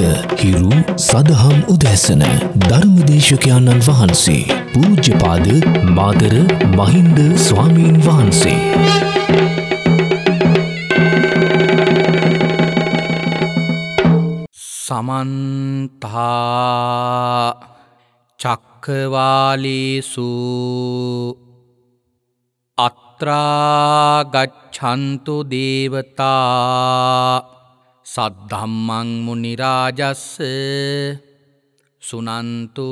එය හිරු සදහම් උදැසන ධර්මදේශකයන්න් වහන්සේ පූජ්‍යපාද මාදර මහින්ද ස්වාමීන් වහන්සේ. සමන්තා චක්කවාලිසු අත්‍රාගච්ඡන්තු දේවතා සද්ධම්මංමුනිරාජස්ස සුනන්තු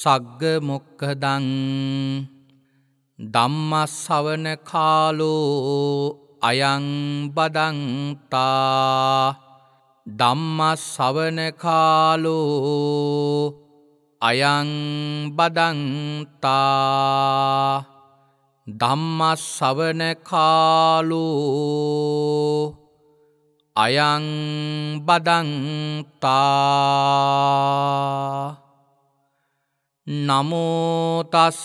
සග්ග මොක්කදං දම්මස්සවන කාලෝ අයං බදන්තා දම්මස්සවන කාලෝ අයං බදන්තා දම්මස්සවන කාලෝ අයං බදන්තා නමෝතස්ස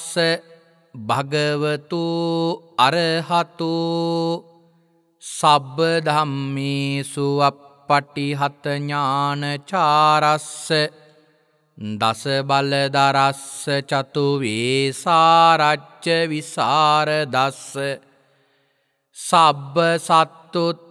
භගවතු අරහතු සබ්බ ධම්මේසු අප්පටිහත ඥානචාරස්ස දස බලදරස්ස චතු වේසාරච්ච විසාරදස්ස සබ්බ සත්තුත්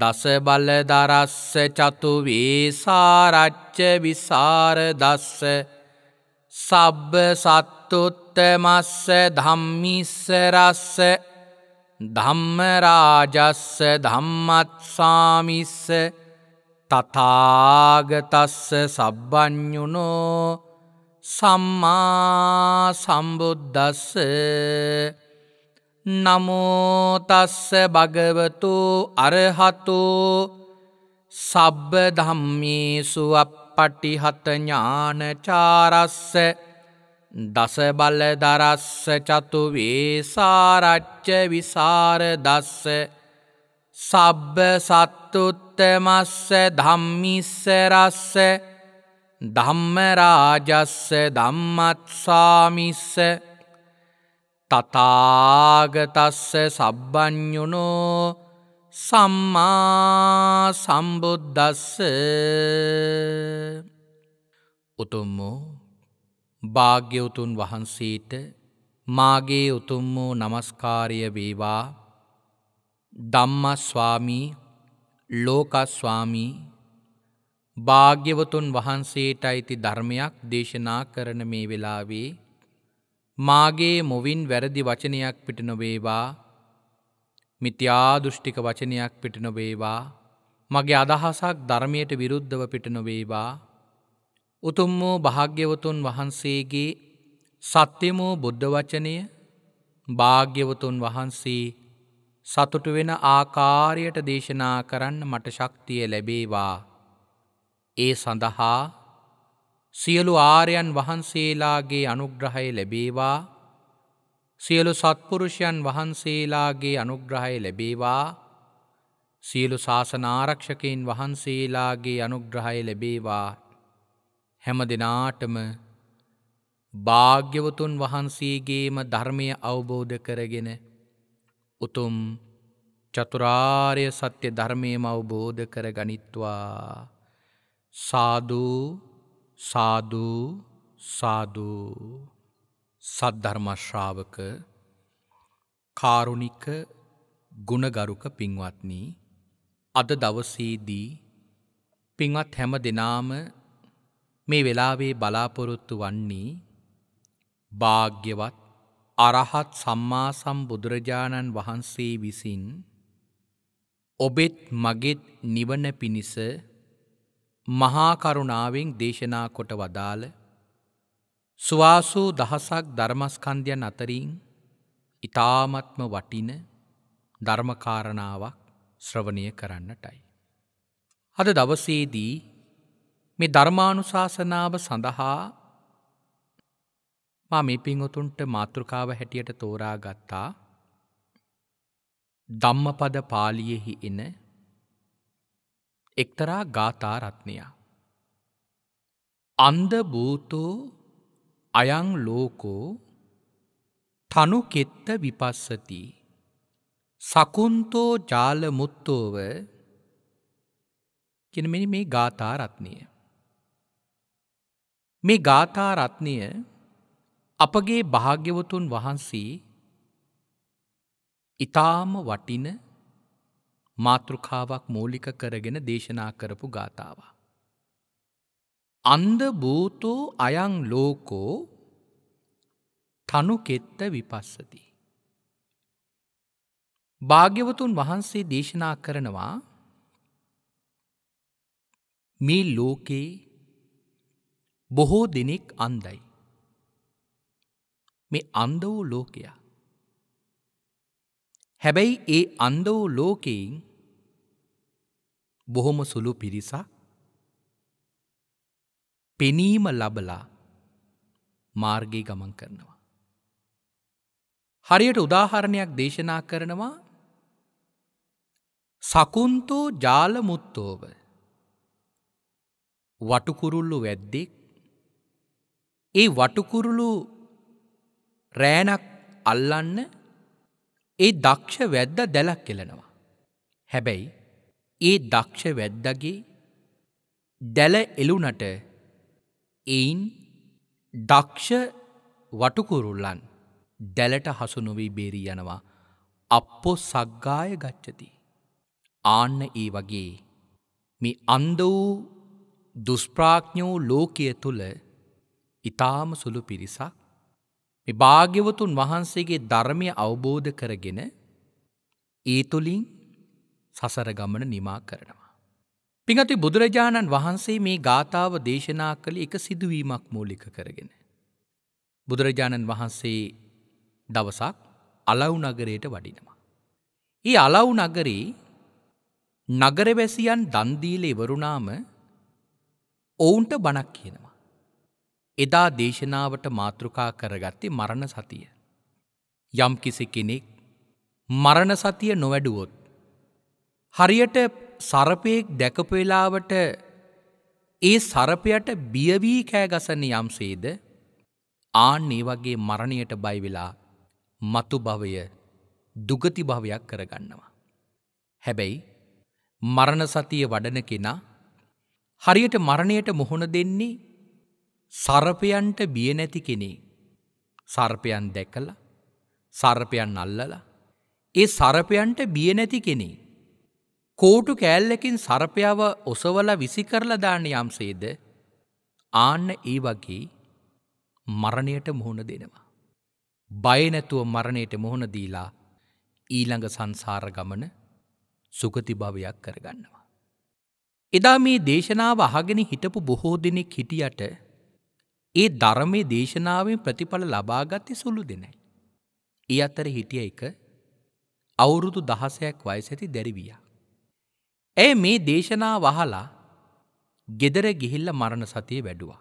දස බල දරස්ස චතු වේසාරච්ච විසාර දස්ස සබ්බ සත්තුත්තමස්ස ධම්මිස්සරස්ස ධම්මරාජස්ස ධම්මත්සාමිස්ස තතාගතස්ස සබ්බ්ඥුනෝ සම්මා සම්බුද්ධස්ස නමෝතස්ස භගවතු අරහතු සබ්බ ධම්මේසු අපපටිහත ඥානචාරස්ස දස බල දරස්ස චතු වේසාරච්ච විසාර දස්ස සබ්බ සත්තුත්තමස්ස ධම්මිස්සරස්ස ධම්මරාජස්ස ධම්මත්සාමිස්ස තතාගතස්ස සබ්බ්ඥුණෝ සම්මා සම්බුද්ධස්ස උතුම්මෝ භාග්‍යවතුන් වහන්සේට මාගේ උතුම් වූ නමස්කාරය වේවා ධම්මස්වාමී ලෝකස්වාමී භාග්‍යවතුන් වහන්සේට අයිති ධර්මයක් දේශනා කරන මේ වෙලාවේ මාගේ මොවින් වැරදි වචනයක් පිට නොවේවා මිත්‍යාදුෘෂ්ටික වචනයක් පිට නොවේවා මගේ අදහසක් ධර්මයට විරුද්ධව පිට නොවේවා උතුම් වූ භාග්‍යවතුන් වහන්සේගේ සත්‍යමෝ බුද්ධ වචනය භාග්‍යවතුන් වහන්සේ සතුට වෙන ආකාරයට දේශනා කරන්න මට ශක්තිය ලැබේවා. ඒ සඳහා සියලු ආරයන් වහන්සේලාගේ අනුග්‍රහය ලැබේවා සියලු සත්පුරුෂයන් වහන්සේලාගේ අනුග්‍රහය ලැබේවා සියලු ශාසනාරක්ෂකයින් වහන්සේලාගේ අනුග්‍රහය ලැබේවා හැම දෙනාටම භාග්‍යවතුන් වහන්සේගේම ධර්මය අවබෝධ කරගෙන උතුම් චතුරාර්ය සත්‍ය ධර්මයම අවබෝධ කර ගනිත්වා සාධූ සාධූ සාධූ සද්ධර්මශ්‍රාවක කාරුණික ගුණගරුක පින්වත්නී අද දවසේදී පින්වත් හැම දෙනාම මේ වෙලාවේ බලාපොරොත්තු වන්නේ භාග්‍යවත් අරහත් සම්මා සම්බුදුරජාණන් වහන්සේ විසින් ඔබෙත් මගෙත් නිවන පිණිස මහා කරුණාවෙන් දේශනා කොට වදාළ සුවාසූ දහසක් ධර්මස්කන්ධයන් අතරින් ඉතාමත්ම වටින ධර්මකාරණාවක් ශ්‍රවණය කරන්නටයි. අද දවසේදී මේ ධර්මානුශාසනාව සඳහා මා මේ පිංහොතුන්ට මාතෘකාව හැටියට තෝරා ගත්තා ධම්මපද පාලියෙහි එන එක්තරා ගාථාරත්නයා. අන්දභූතෝ අයං ලෝකෝ තනු කෙත්ත විපස්සති සකුන්තෝ ජාලමුත්තෝව කෙනමනි මේ ගාථාරත්නය. මේ ගාථාරත්නය අපගේ භාග්‍යවතුන් වහන්සේ ඉතාම වටින මාතෘකාවක් මූලික කරගෙන දේශනා කරපු ගාථාව. අන්ද භූතෝ අයං ලෝකෝ තනු කෙත්ත විපස්සති. භාග්‍යවතුන් වහන්සේ දේශනා කරනවා මේ ලෝකේ බොහෝ දෙනෙක් අන්දයි. මේ අන්ද වූ ලෝකයා. හැබැයි ඒ අන්ද වූ ලෝකයෙන් බොහොම සුළු පිරිසක් පෙනීම ලබලා මාර්ගයේ ගමන් කරනවා. හරියට උදාහරණයක් දේශනා කරනවා සකුන්තෝ ජාලමුත්තෝව වටුකුරුල්ලු වැද්දෙක් ඒ වටුකුරුලු රෑනක් අල්ලන්න ඒ දක්ෂ වැද්ද දැලක් කෙලනවා. හැබැයි ඒ දක්ෂ වැද්දගේ දැල එලුනට එයින් දක්ෂ වටකුරුල්ලන් දැලට හසු නොවී බේරී යනවා අපපෝ සග්ගාය ගච්චති. ආන්න ඒ වගේ මේ අන්ද වූ දුස්ප්‍රාඥෝ ලෝකය තුළ ඉතාම සුළු පිරිසක් මේ භාග්‍යවතුන් වහන්සේගේ ධර්මය අවබෝධ කරගෙන ඒ තුළින් සසර ගමන නිමා කරනවා. පිඟති බුදුරජාණන් වහන්සේ මේ ගාථාව දේශනා කළ එක සිදුවීමක් මූලික කරගෙන. බුදුරජාණන් වහන්සේ දවසක් අලව් නගරයට වඩිනවා. ඒ අලව් නගරේ නගරවැසියන් දන්දීල ඉවරුණාම ඔවුන්ට බණක් කියනවා. එදා දේශනාවට මාතෘකා කරගත්තේ මරණ සතිය. යම් කිසි කෙනෙක් මරණ සතිය නොවැඩුවොත් හරියට සරපයෙක් දැකපවෙලාවට ඒ සරපයට බියවී කෑගසන යම්සේද ආන්නේ වගේ මරණයට බයිවෙලා මතු භවය දුගති භවයක් කරගන්නවා. හැබැයි මරණ සතිය වඩන කෙනා හරියට මරණයට මොහොන දෙන්නේ සරපයන්ට බිය නැති කෙනේ. සර්පයන් දැකලා සර්පයන් අල්ලලා ඒ සරපයන්ට බිය නැති කෙනේ. කෝටු කෑල්ලකින් සරපයාව ඔසවල විසි කරලා දාන්න යම්සේද ආන්න ඒ වගේ මරණයට මුහුණ දෙනවා. බයනැතුව මරණයට මුහුණ දීලා ඊළඟ සංසාර ගමන සුගති භවයක් කරගන්නවා. එදා මේ දේශනාව අහගෙන හිටපු බොහෝ දෙනෙක් හිටියට ඒ ධර්මය දේශනාවෙන් ප්‍රතිඵල ලබාගත්තේ සුළු දෙනයි. ඒ අතර හිටිය එක අවුරුදු දහසයක් වයසැති දැරිවියා. ඇය මේ දේශනා වහලා ගෙදර ගිහිල්ල මරණ සතිය වැඩුවා.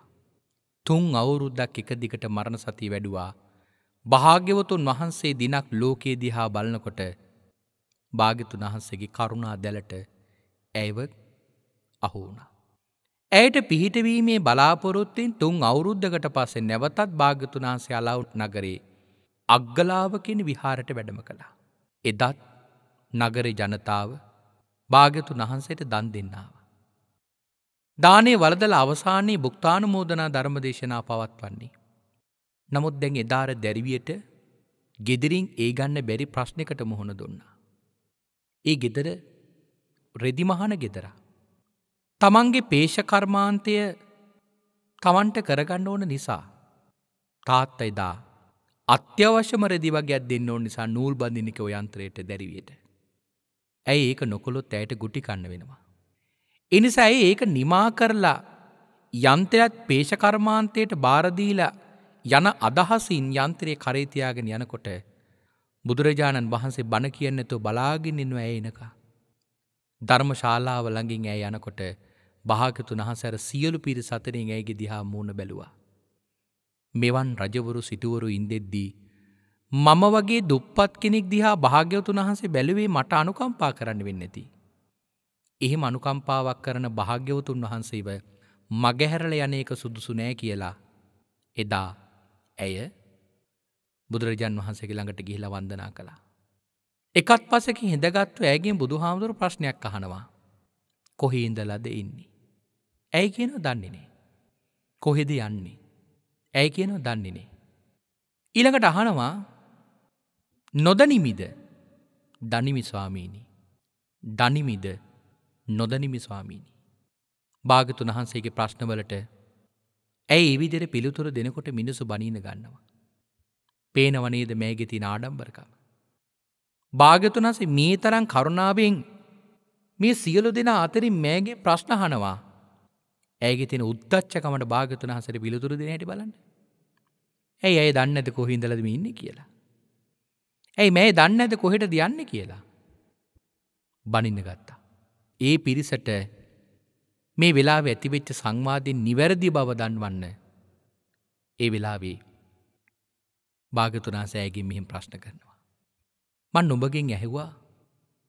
තුන් අවුරුද්දක් එක දිගට මරණ සතිය වැඩුවා භාග්‍යවතුන් වහන්සේ දිනක් ලෝකයේ දිහා බලනකොට භාගිතුන් වහන්සේගේ කරුණා දැලට ඇව අහුුණා. ඇයට පිහිටවීමේ බලාපොරොත්තින් තුන් අවුරුද්ධකට පස්සේ නැවතත් භාගතුනාන්සේ අලවුට් නගරේ අග්ගලාවකින් විහාරට වැඩම කළා. එදත් නගර ජනතාව භාග්‍යතුන් වහන්සේට දන් දෙන්නාව. දානේ වලදල අවසානයේ භුක්තානුමෝදනා ධර්මදේශනා පවත්වන්නේ. නමුත් දැන් එදාර දැරිවියට ගෙදරින් ඒ ගන්න බැරි ප්‍රශ්නකට මුහුණ දුන්නා. ඒ ගෙදර රෙදිමහන ගෙදර. තමන්ගේ පේෂකර්මාන්තය තමන්ට කරගන්න ඕන නිසා. තාත්ත එදා අත්‍යවශ්‍යම රෙදි වගේයක් දෙන්න ඕන නිසා නූල් බඳිනික ඔයන්ත්‍රයට දැරිවයට. ඇයි ඒක නොකොළොත් ඇයට ගුටි කන්න වෙනවා. එනිසා ඇයි ඒක නිමා කරලා යන්ත්‍රයත් පේෂකර්මාන්තයට බාරදීලා යන අදහසින් යන්ත්‍රය කරේතියාගෙන යනකොට බුදුරජාණන් වහන්සේ බණ කියන්නතු බලාගෙනින්ව ඇයනකා. ධර්ම ශාලාව ළඟින් ඇය යනකොට භාගතු නහසැර සියලු පිරි සතරින් ඇයගේ දිහා මූුණ බැලවා. මෙවන් රජවරු සිටුවරු ඉන්දෙද්දී මම වගේ දුප්පත් කෙනෙක් දිහා භාග්‍යවතුන් වහන්සේ බැලුවේ මට අනුකම්පා කරන්න වෙන්න ඇති. එහෙම අනුකම්පාවක් කරන භාග්‍යවතුන් වහන්සේව මගහැරල යනක සුදුසු නෑ කියලා. එදා ඇය බුදුරජන් වහන්සේගේ ළඟට ගිහිල වන්දනා කළා. එකත් පසක හිඳගත්ව ඇගෙන් බුදුහාමුදුර ප්‍රශ්නයක් අහනවා. කොහි ඉඳලද ඉන්නේ. ඇයි කියනො දන්නේනේ. කොහෙද යන්නේ. ඇයි කියනො දන්නේනේ. ඊළඟට අහනවා නොදනිමිද දනිමි ස්වාමීණී. දනිමිද නොදනිමි ස්වාමීණී. භාගතුන් වහන්සේගේ ප්‍රශ්නවලට ඇයි ඒවිදිර පිළිතුර දෙනකොට මිනිසු බනීන ගන්නවා. පේනවනේද මේගෙති නාඩම්බරකම. භාගතුනසේ මේ තරන් කරුණාවෙන් මේ සියලු දෙෙන අතරින් මේගේ ප්‍රශ්නහනවා ඇගේ තින උද්දච්චකමට භාගතුන හසර පිළිතුර දෙනයට බලන්න ඇයි ඇය දන්නඇත කොහින්දලදම ඉන්න කියලා. ඇයි මේ දන්න ඇද කොහෙට දියන්න කියලා. බනින්න ගත්තා. ඒ පිරිසට මේ වෙලාව ඇතිවෙච්ච සංවාදෙන් නිවැරදි බව දන්වන්න ඒ වෙලාවේ භාගතුනා සෑගෙන් මෙහිම ප්‍රශ්න කරනවා. මන් නොඹගෙන් ඇහෙවා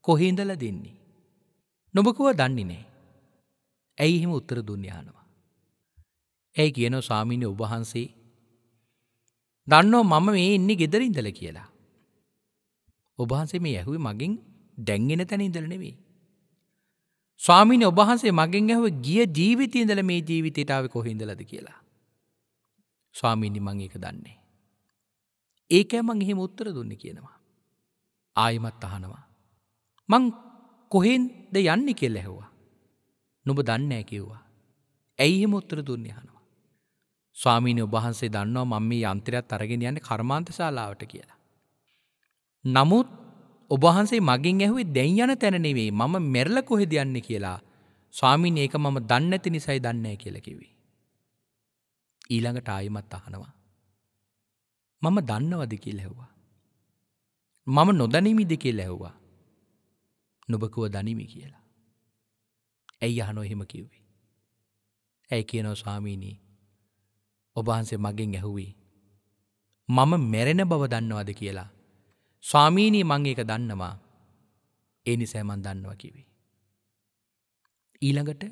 කොහේන්දල දෙන්නේ. නොබකුව දන්නේ නෑ. ඇයි එහෙම උත්තර දුන්්‍යයානවා. ඇයි කියනෝ ස්වාමීනය ඔබහන්සේ දන්නෝ මම මේ ඉන්නේ ගෙදරින්දල කියලා. ඔබහන්සේ මේ ඇහුවේ මගින් දැන්ගෙන තැන ඉඳල නෙවෙයි. ස්වාමීනය ඔබහන්සේ මගින් ඇහුව ගිය ජීවිත ඉඳල මේ ජීවිතයටාව කොහින්දලද කියලා. ස්වාමීනි මං ඒක දන්නේ. ඒකෑ මං එහෙම උත්තර දුන්න කියනවා. ආයමත් අහනවා. මං කොහෙන්ද යන්න කෙල් ඇහවා. නොබ දන්නෑ කිව්වා. ඇයි මුත්තර දුන්න යහනවා. ස්වාමීනය ඔබහන්සේ දන්නවා මම මේ යන්ත්‍රයක් අරගෙන යන්න කර්මාන්ත ශාලාවට කියලා. නමුත් ඔබහන්සේ මගින් ඇහුවේ දැන් යන තැනනෙවේ මම මෙරල කොහෙ දෙයන්න කියලා ස්වාමීන් ඒක මම දන්නඇති නිසයි දන්නේ කියලකිවි. ඊළඟට ආයමත් අහනවා. මම දන්නවද කිය ලැහවා. මම නොදනිමි දෙකේ ලැහවා. නොබකුව දනිමි කියලා. ඇයි අහනෝ එහෙම කිව්වේ. ඇයි කියනෝ ස්වාමීනී ඔබහන්සේ මගෙන් ඇහුවේ. මම මෙරෙන බව දන්නවාද කියලා ස්වාමීනී මං ඒක දන්නවා ඒ නිසෑමන් දන්නවා කිවේ. ඊළඟට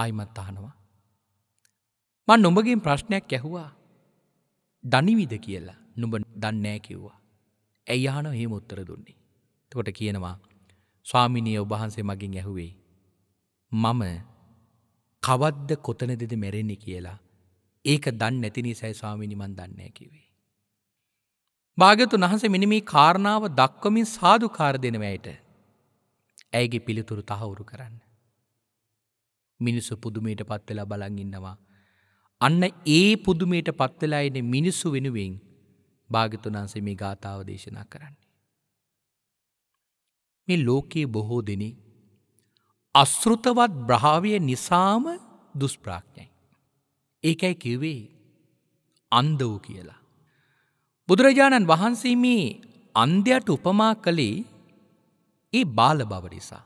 ආයිමත් අහනවා. මන් නොඹගින් ප්‍රශ්නයක් ඇැහුවා දනිවිද කියලා නුඹ දන්නෑ කිව්වා. ඇයි යහන හෙම උත්තර දුන්නේ. තකොට කියනවා ස්වාමිනය ඔබහන්සේ මගින් ඇහුවේ. මම කවද්ද කොතනදෙද මෙරෙන්නේ කියලා ඒක දන්න නැතිනි සෑ ස්වාමිනිමන් දන්නේ කිවේ. භාගතු වහස මිනිමී කාරණාව දක්වමින් සාධකාර දෙනවයට ඇයගේ පිළිතුරු තහවුරු කරන්න. මිනිස්සු පුදුමයට පත්වෙලා බලන් ඉන්නවා. අන්න ඒ පුදුමයට පත්වෙලා එන මිනිස්සු වෙනුවෙන් භාගතුනාන්සේ මේ ගාථාව දේශනා කරන්නේ. මේ ලෝකයේ බොහෝ දෙනෙ අස්ෘතවත් බ්‍රාාවය නිසාම දුස්ප්‍රාඥයි. ඒකැයි කිවේ අන්ද වූ කියලා. බුදුරජාණන් වහන්සේමී අන්දයට උපමා කළේ ඒ බාල බව නිසා.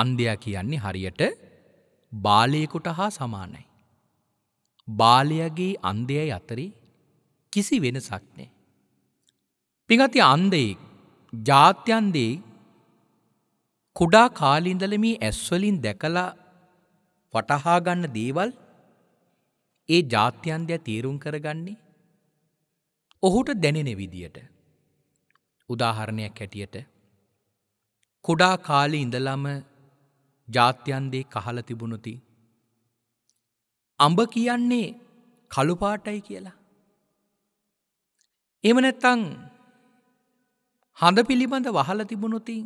අන්දයා කියන්නේ හරියට බාලයකුට හා සමානයි. බාලයගේ අන්දයයි අතරි කිසි වෙනසක් නෑ. පිගති අන්දයෙක් ජාත්‍යන්දේ කුඩා කාලින්දලමී ඇස්වලින් දැකලා වටහාගන්න දේවල් ඒ ජාත්‍යන්දය තේරුම් කරගන්නේ ඔහුට දැනෙන විදියට. උදාහරණයක් හැටියට කොඩා කාලි ඉඳලම ජාත්‍යන්දේ කහල තිබුණුති. අඹ කියන්නේ කළුපාටයි කියලා. එමනැත්තං හඳ පිළිබඳ වහල තිබුණුති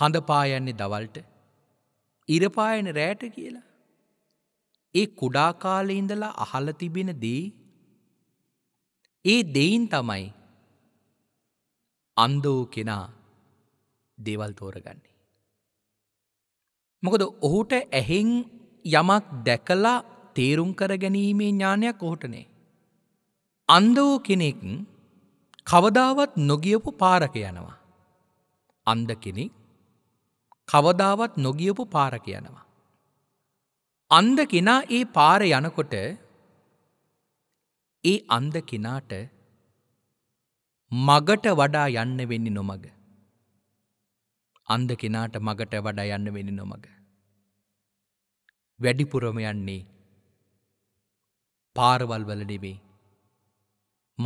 හඳපායන්නේ දවල්ට ඉරපායන රෑට කියලා. ඒ කුඩාකාලඉඳලා අහල තිබෙන දී ඒ දෙයින් තමයි අන්දෝ කෙනා දේවල් තෝරගන්නේ. මොකද ඔහුට ඇහෙෙන් යමක් දැකලා තේරුම් කර ගැනීමේ ඥානයක් ඔහුටනේ. අන්දෝ කෙනෙක් කවදාවත් නොගියපු පාරක යනවා. අන්ද කෙනෙක් කවදාවත් නොගියපු පාරක යනවා. අන්ද කෙනා ඒ පාර යනකොට ඒ අන්ද කෙනාට මගට වඩා යන්න වෙන්න නොමග. අන්ද කෙනාට මගට වඩා යන්න වෙන්න නොමග. වැඩිපුරම යන්නේ පාරවල් වල නෙවේ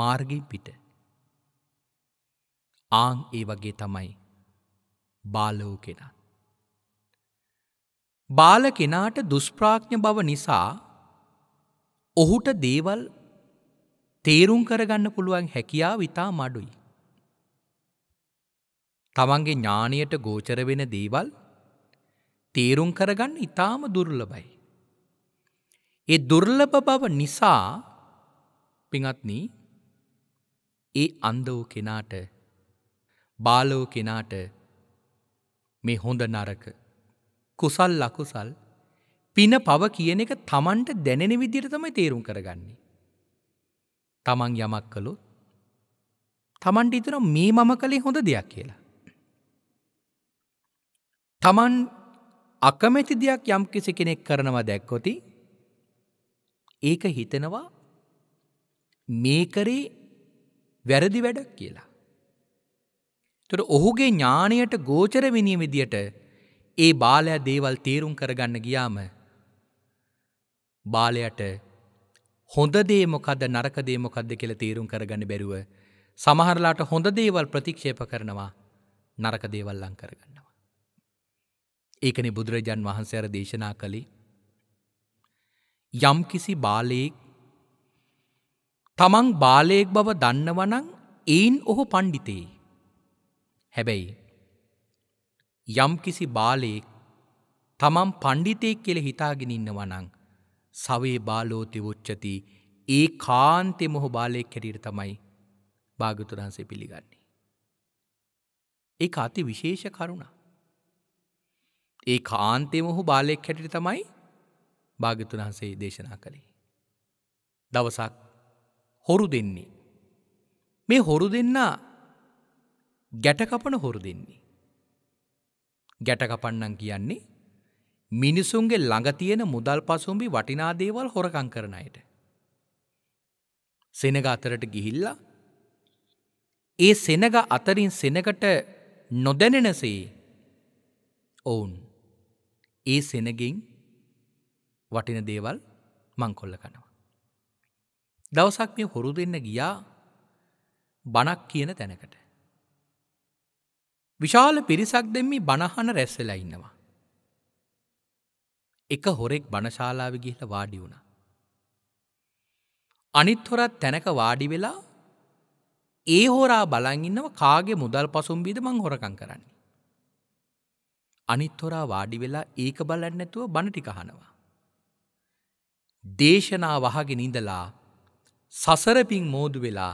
මාර්ගී පිට. ආං ඒ වගේ තමයි බාලෝ කෙනා. බාල කෙනාට දුස්ප්‍රාඥ බව නිසා ඔහුට දේවල් තේරුම් කරගන්න පුළුවන් හැකියාව ඉතා මඩුයි. තමන්ගේ ඥානයට ගෝචර වෙන දේවල් තේරුම් කරගන්න ඉතාම දුර්ලබයි. ඒ දුර්ලභ බව නිසා පිඟත්න ඒ අන්දවූ කෙනාට බාලෝ කෙනාට මේ හොඳ නරක කුසල් ලකුසල් පින පව කියන එක තමන්ට දැනෙන විදිර තමයි තේරුම් කරගන්නේ. තමන් යමක් කළොත් තමන්ට ඉතුන මේ මම කළේ හොඳ දෙයක් කියලා. තමන් අකමැති දෙයක් යම්කිසි කෙනෙක් කරනවා දැක්කොති ඒක හිතනවා මේකරේ වැරදි වැඩක් කියලා. තුර ඔහුගේ ඥානයට ගෝචර විනිය විදියට ඒ බාලය දේවල් තේරුම් කරගන්න ගියාම බාලයට හොඳ දේමොකද නරක දේමොකක්ද කියල තේරුම් කරගන්න බැරුව. සමහරලාට හොඳ දේවල් ප්‍රතික්ෂේප කරනවා නරක දේවල්ලං කරගන්නවා. ඒකන බුදුරජාන් වහන්සේර දේශනා කළේ. යම් කිසි බාලයෙක් තමන් බාලයෙක් බව දන්නවනං එයින් ඔහු පණ්ඩිතේ. හැබැයි. යම් කිසි බාලයෙක් තමන් පණ්ඩිතයෙක් කෙළ හිතාගෙනඉන්නවනං සවේ බාලෝති වොච්චති ඒ කාන්තෙ මොහො බාලයක් හැටියට තමයි භාගතුරහන්සේ පිළිගන්නේ. ඒ අති විශේෂ කරුණ. ඒ කාන්තේ මොහු බාලයෙක් හැටිට තමයි භාගතුරහන්සේ දේශනා කළේ. දවසක් හොරු දෙන්නේ. මේ හොරු දෙන්නා ගැටකපන හොරු දෙන්නේ. ගැටකපන්නන් කියන්නේ මිනිසුන්ගේ ළඟ තියෙන මුදල් පසුම්බි වටිනා දේවල් හොරකං කරන අයට. සෙනග අතරට ගිහිල්ලා ඒ සෙනග අතරින් සෙනකට නොදැනෙනසේ ඔවුන් ඒ සෙනගින් වටින දේවල් මංකොල්ල කනවා. දවසක් මේ හොරු දෙන්න ගියා බණක් කියන තැනකට. විශාල පිරිසක් දෙම්මි බණහන රැස්සලා ඉන්නවා. එක හොරෙක් බණශාලාව ගිහිල වාඩි වුණ. අනිත් හොරත් තැනක වාඩි වෙලා ඒ හෝරා බලංඉන්නව කාගේ මුදල් පසුම්බිද මං හොරකං කරන්නේ. අනිත් හොරා වාඩි වෙලා ඒක බලන්නැතුව බණටිකහනවා. දේශනා වහගෙන ඉඳලා සසරපින් මෝදු වෙලා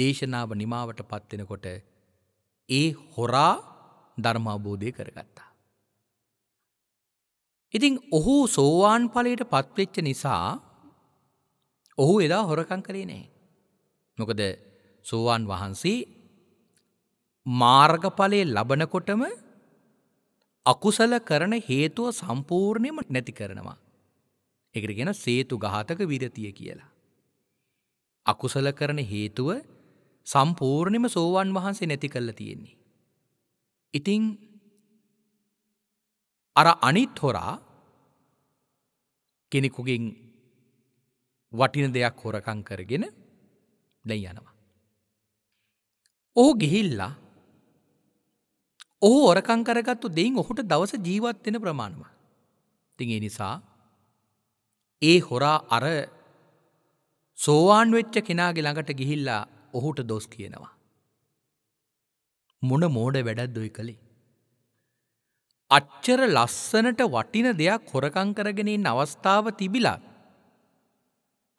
දේශනාව නිමාවට පත්වෙනකොට ඒ හොරා ධර්මාබෝධය කරගත්තා. ඉතින් ඔහු සෝවාන් ඵලයට පත්වෙච්ච නිසා ඔහු එදා හොරකං කළේ නෑ. මොකද සෝවාන් වහන්සේ මාර්ගඵලය ලබනකොටම අකුසල කරන හේතුව සම්පූර්ණයම නැති කරනවා. එකරගෙන සේතු ගාතක විරතිය කියලා. අකුසල කරන හේතුව සම්පූර්ණයම සෝවන් වහන්සේ නැති කල්ල තියෙන්නේ. ඉතිං අර අනිත් හොරා කෙනෙකුගෙන් වටින දෙයක් හොරකං කරගෙන දැයි යනවා. ඔහු ගිහිල්ලා ඔහු ඔරකං කරගත්තු දෙයින් ඔහුට දවස ජීවත්වෙන ප්‍රමාණම. තින් ඒ නිසා ඒ හොරා අර සෝවාන් වෙච්ච කෙනාගේ ළඟට ගිහිල්ලා ඔහුට දොස් කියනවා. මොන මෝඩ වැඩත් දොයි කළේ. අච්චර ලස්සනට වටින දෙයක් හොරකං කරගෙනින් අවස්ථාව තිබිලා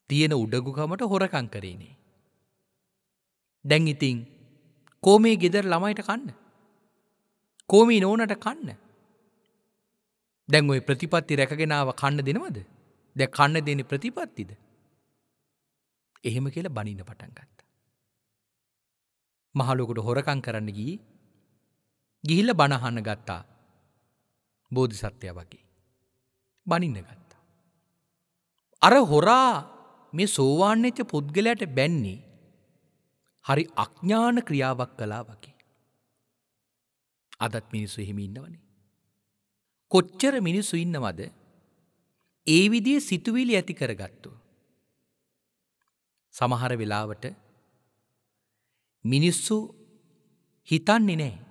තියෙන උඩගුකමට හොරකං කරේනේ. දැන් ඉතිං කෝමේ ගෙදර ළමයිට කන්න. කෝමී නෝනට කන්න. දැන් ඔය ප්‍රතිපත්ති රැකගෙනාව කන්න දෙනවද දැ කන්න දෙන ප්‍රතිපත්තිද. එහෙම කියලා බනින්න පටන් ගත්ත. මහලොකුට හොරකං කරන්න ගී ගිහිල්ල බණහන්න ගත්තා බෝධි සත්‍යය වගේ. බනින්න ගත්තා. අර හොරා මේ සෝවාන්‍යච්ච පුද්ගලයට බැන්නේ හරි අඥ්ඥාන ක්‍රියාවක් කලා වගේ. අදත් මිනිස්සු එහෙම ඉන්නවනේ. කොච්චර මිනිස්සු ඉන්නවද ඒ විදිය සිතුවිලි ඇති කරගත්තු. සමහර වෙලාවට මිනිස්සු හිතන්නේ නෑ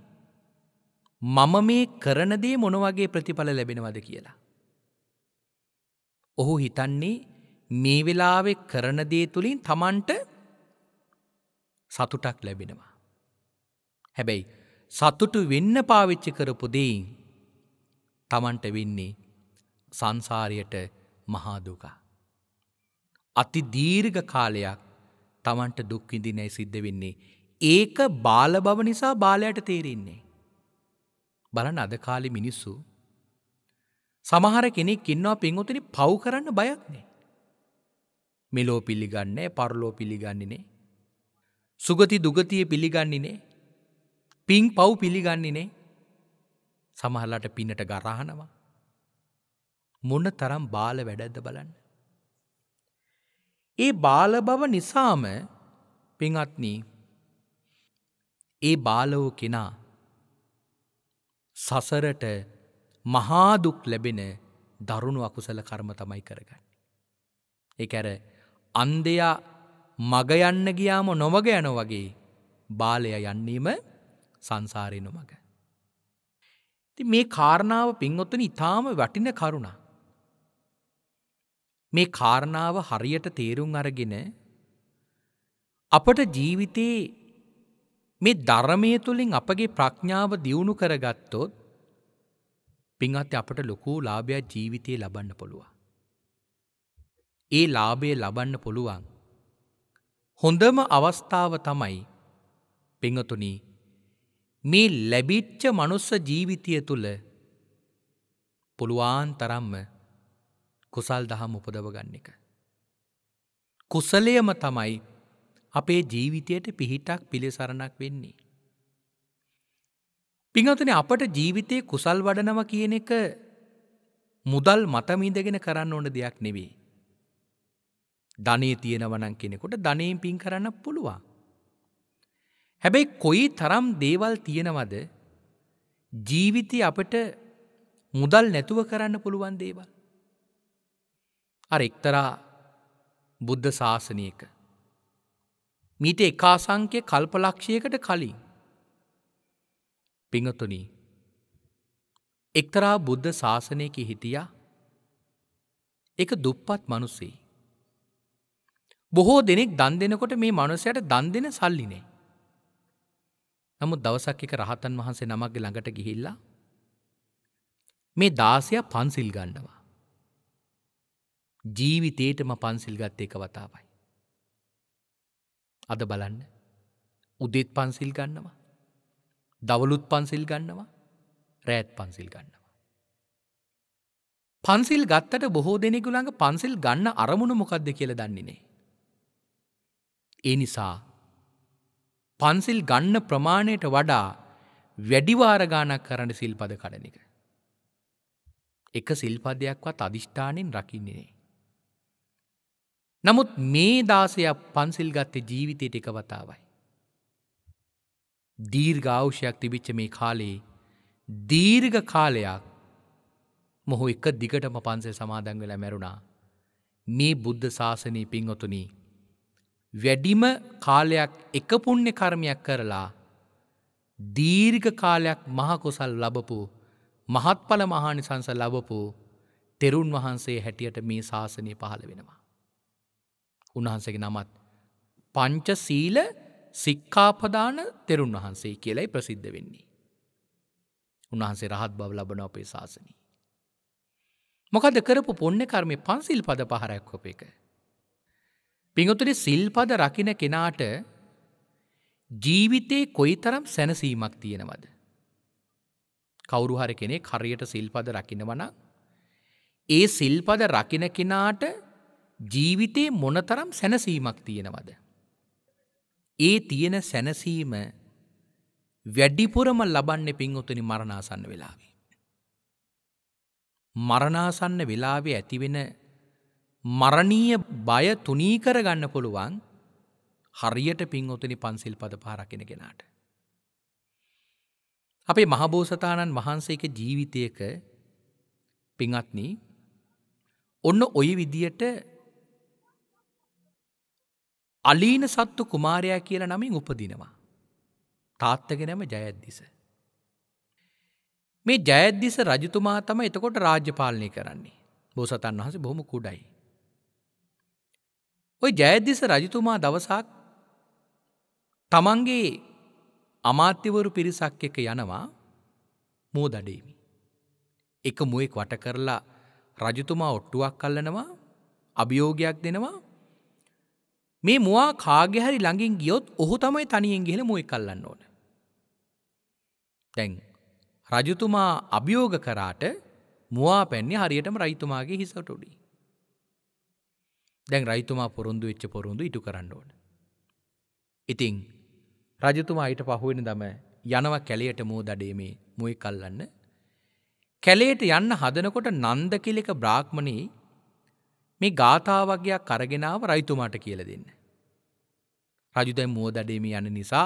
මම මේ කරනදේ මොනවගේ ප්‍රතිඵල ලැබෙනවද කියලා. ඔහු හිතන්නේ මේ වෙලාවෙ කරනදේ තුළින් තමන්ට සතුටක් ලැබෙනවා. හැබැයි සතුටු වෙන්න පාවිච්චි කරපු දෙයින් තමන්ට වෙන්නේ සංසාරයට මහාදුක. අති දීර්ඝ කාලයක් තමන්ට දුක්විදිනැයි සිද්ධ වෙන්නේ. ඒක බාලබව නිසා බාලයට තේරෙන්නේ. බලන අද කාලි මිනිස්සු සමහර කෙනෙක් ඉන්නවා පින්වතුනි පව් කරන්න බයක්නේ. මෙලෝ පිළිගන්නේ පරලෝ පිළිගන්නේනේ. සුගති දුගතිය පිළිගන්නේනේ. පින් පව් පිළිගන්නේනේ. සමහරලට පින්නට ගරහනවා. මොන තරම් බාල වැඩද්ද බලන්න. ඒ බාල බව නිසාම පින්වත්නි ඒ බාලවෝ කෙනා සසරට මහාදුක් ලැබෙන දරුණු අකුසල කර්ම තමයි කරගන්න. එක ඇර අන්දයා මගයන්න ගියාම නොමග යන වගේ බාලය යන්නේම සංසාරය නොමග. ති මේ කාරණාව පින්වොත්තන ඉතාම වටින කරුණා. මේ කාරණාව හරියට තේරුම් අරගෙන අපට ජීවිතයේ මේ ධර්මය තුළින් අපගේ ප්‍රඥාව දියුණු කරගත්තොත් පින්වත් අපට ලොකූ ලාභයක් ජීවිතය ලබන්න පුළුවන්. ඒ ලාභය ලබන්න පුළුවන්. හොඳම අවස්ථාව තමයි පෙඟතුනි මේ ලැබිච්ච මනුස්ස ජීවිතය තුළ පුළුවන් තරම්ම කුසල් දහම් උපදව ගන්න එක. කුසලයම තමයි අපේ ජීවිතයට පිහිටක් පිළිසරණක් වෙන්නේ. පිංහතුන අපට ජීවිතය කුසල් වඩනව කියන එක මුදල් මතමීදගෙන කරන්න ඕන දෙයක් නෙවේ. ධනේ තියෙනවනන් කෙනෙකොට ධනයෙන් පින් කරන්න පුළුවන්. හැබැයි කොයි තරම් දේවල් තියෙනවද ජීවිතය අපට මුදල් නැතුව කරන්න පුළුවන් දේවල්. අර එක්තරා බුද්ධ ශාසනයක මීට එකා සංකය කල්පලක්ෂයකට කලින්. පිංහතුනී එක්තරා බුද්ධ ශාසනයකි හිටියා එක දුප්පත් මනුස්සේ. බොහෝ දෙනෙක් දන් දෙනකොට මේ මනුසයට දන් දෙන සල්ලිනේ. නමුත් දවසක් එක රහතන් වහන්සේ නමක්ග ළඟට ගිහිල්ලා මේ දාසය පන්සිල් ගණ්ඩවා. ජීවිතේටම පන්සිල් ගත්තේ එක වතාවයි. අද බලන්න උදෙත් පන්සිල් ගන්නවා. දවලුත් පන්සිල් ගන්නවා රෑත් පන්සිල් ගන්නවා. පන්සිල් ගත්තට බොහෝ දෙනෙකු ළඟ පන්සිල් ගන්න අරමුණු මොකක්ද කියල දන්නේනේ. ඒ නිසා පන්සිල් ගන්න ප්‍රමාණයට වඩා වැඩිවාරගානක් කරන්න සිල්පද කඩන එක. එක සිල්පදයක්වත් අධිෂ්ඨානෙන් රකින්නේනේ. නමුත් මේ දාසයක් පන්සිල් ගත්ත ජීවිතයට එක වතාවයි. දීර්ඝාවෂයක් තිබිච්ච මේ කාලයේ දීර්ඝ කාලයක් මොහු එක දිගටම පන්සල් සමාදංගල මැරුණා මේ බුද්ධ ශාසනී පින්වතුනී වැඩිම කාලයක් එක පුුණ්‍ය කර්මයක් කරලා දීර්ඝ කාලයක් මහකොසල් ලබපු මහත්ඵල මහානි සංස ලබපු තෙරුන් වහන්සේ හැටියට මේ ශාසනය පහළ වෙනවා. උන්වහන්සේගේ නමත් පංච සීල සික්කාපදාන තෙරුන් වහන්සේ කියලයි ප්‍රසිද්ධ වෙන්නේ. උන්වහන්සේ රහත් බව ලබන අපේ ශාසනී. මොකද කරපු පොන්න කර්මය පන්සිල් පද පහරැක්කොප එක. පිඟතුරි සිල්පද රකින කෙනාට ජීවිතයේ කොයි තරම් සැනසීමක් තියෙනවද. කවුරු හර කෙනෙ කරයට සිල්පද රකිනවන ඒ සිල්පද රකින කෙනාට ජීවිතේ මොනතරම් සැනසීමක් තියෙනවද. ඒ තියෙන සැනසීම වැඩිපුරම ලබන්නේ පින්වතුනි මරණාසන්න වෙලාවේ. මරණාසන්න වෙලාවේ ඇතිවෙන මරණීය බය තුනී කරගන්න පුළුවන් හරියට පින්වතුනි පන්සිල් පද පාරකින කෙනාට. අපේ මහබෝසතාණන් වහන්සේක ජීවිතයක පිංහත්න ඔන්න ඔය විදියට අලීන සත්තු කුමාරයා කියල නමින් උපදිනවා. තාත්තගෙනම ජයද්දිස. මේ ජයද්දිස රජතුමා තම එතකොට රාජ්‍යපාලනය කරන්නේ බෝසතන් වහස බොහොම කුඩයි. ඔය ජයද්දිස රජතුමා දවසක් තමන්ගේ අමාත්‍යවරු පිරිසක් එක යනවා මෝ දඩේමි. එක මුවෙක් වට කරලා රජතුමා ඔට්ටුවක් කල්ලනවා අභියෝගයක් දෙනවා මේ මුවා කාගෙහරි ළඟින් ගියොත් ඔහු තමයි තනියෙන් ගිහෙල මුව එකල්ලන්න ඕන. තැන් රජතුමා අභියෝග කරාට මුවා පැන්නේ හරියටම රයිතුමාගේ හිසට උඩි. දැන් රයිතුමා පොරුන්දු වෙච්ච පොරුන්දු ඉටු කරන්න ඕන. ඉතිං රජතුමා ඊට පහුවෙන දම යනව කැලයට මෝ දඩේ මේ මුයි කල්ලන්න. කැලේට යන්න හදනකොට නන්ද කෙලෙක බ්‍රාහ්මණී මේ ගාථාවගයක් අරගෙනාව රයිතුමාට කියල දෙන්න. රජුදැ මෝදඩේම යන නිසා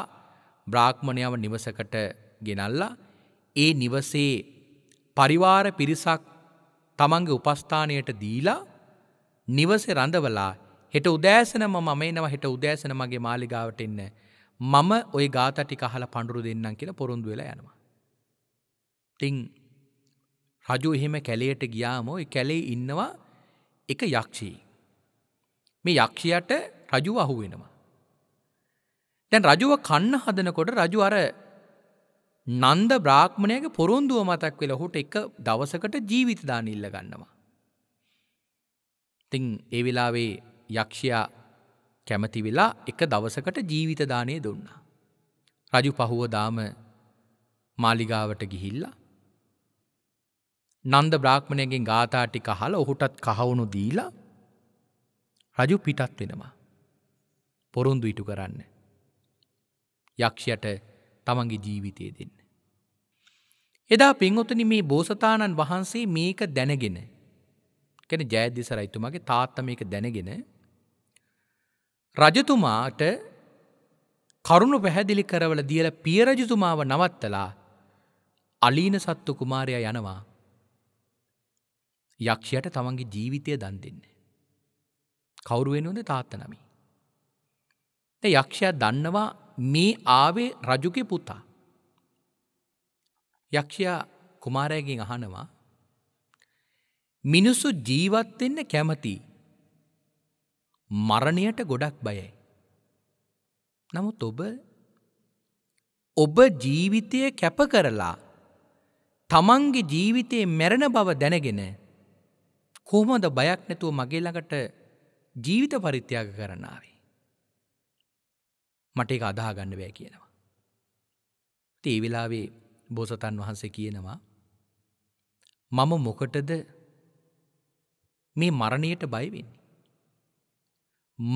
බ්‍රාහ්මණයාව නිවසකට ගෙනල්ලා ඒ නිවසේ පරිවාර පිරිසක් තමන්ගේ උපස්ථානයට දීලා නිවස රඳවලා හෙට උදෑසනම මම එනවා හෙට උදෑසන මගේ මාලිගාවට එන්න මම ඔය ගාතටි කහල පණඩුරු දෙන්නම් කියලා පොරොන්දු වෙලා යනවා. තිං රජු එහෙම කැලේට ගියාම ඔය කැලේ ඉන්නවා එක යක්ෂී. මේ යක්ෂයට රජුව අහු වෙනවා. දැන් රජුව කන්න හදනකොට රජු අර නන්ද බ්‍රාහ්මණයක පොරොන්දුව මතක් වෙලා හුට එක දවසකට ජීවිතදාන ඉල්ල ගන්නවා. තිං ඒ වෙලාවේ යක්ෂයා කැමති වෙලා එක දවසකට ජීවිතදානය දුන්නා. රජු පහුවදාම මාලිගාවට ගිහිල්ලා නන්ද බ්‍රාහ්මණයගෙන් ගාථා ටික අහලා ඔහුටත් කහවුණු දීලා රජු පිටත් වෙනවා. පොරොන්දු ඉටු කරන්න. යක්ෂයට තමන්ගේ ජීවිතය දෙන්න. එදා පින්වතන මේ බෝසතාණන් වහන්සේ මේක දැනගෙන කැන ජයදදිස රයිතුමගේ තාත්ත මේක දැනගෙන රජතුමාට කරුණු පැහැදිලි කරවල දියල පියරජතුමාව නවත්තලා අලීන සත්තු කුමාරයා යනවා යක්ෂයට තමන්ගේ ජීවිතය දන් දෙන්න. කවුරු වෙනුවද තාත්ත නමි. යක්ෂයා දන්නවා මේ ආවේ රජුගේ පුතා. යක්ෂයා කුමාරයගෙන් අහනවා මිනිස්සු ජීවත්වෙන්න කැමති මරණයට ගොඩක් බයයි. නමුත් ඔබ ඔබ ජීවිතය කැප කරලා තමන්ගේ ජීවිතයේ මැරණ බව දැනගෙන කොහොමද බයක් නැතුව මගේ ළඟට ජීවිත පරිත්‍යාග කරන්නාවේ. මට එක අදා ගන්න බෑ කියනවා. ඒ වෙලාවේ බෝසතන් වහන්සේ කියනවා මම මොකටද මේ මරණයට බයිවෙන්නේ.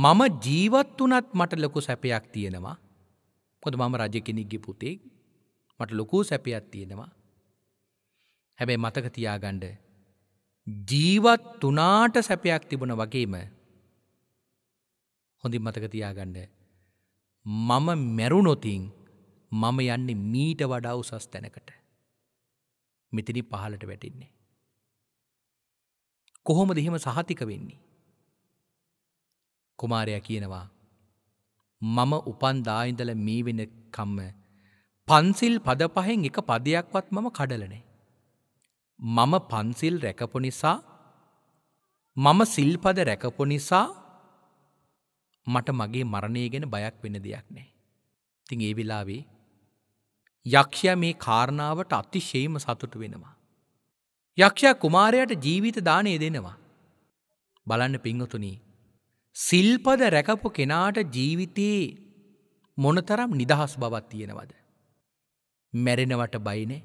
මම ජීවත් වනත් මට ලොකු සැපයක් තියෙනවා කොද මම රජ කෙනෙක්ගේ පුතේ මට ලොකූ සැපයක් තියෙනවා හැබැයි මතක තියාගණ්ඩ ජීවත් තුනාට සැපයක් තිබුණ වගේම හොඳින් මතක තියාගන්න මම මැරුණොතින් මම යන්නේ මීට වඩා උසස් තැනකට මෙතිනි පහලට වැටින්නේ. කොහොම දෙහෙම සහතික වෙන්නේ. කුමාරයා කියනවා මම උපන් දායිඳල මීවෙන කම්ම පන්සිල් පද පහෙන් එක පදයක්වත් මම කඩලනේ. මම පන්සිල් රැකපු නිසා මම සිල්පද රැකපු නිසා මට මගේ මරණය ගෙන බයක් වෙන දෙයක් නෑ. තින් ඒ වෙලාවේ යක්ෂය මේ කාරණාවට අතිශේම සතුටු වෙනවා. යක්ෂයා කුමාරයට ජීවිත දානය දෙනවා. බලන්න පිංහතුනී සිල්පද රැකපු කෙනාට ජීවිතයේ මොනතරම් නිදහස් බවත් තියෙනවද. මැරෙනවට බයිනේ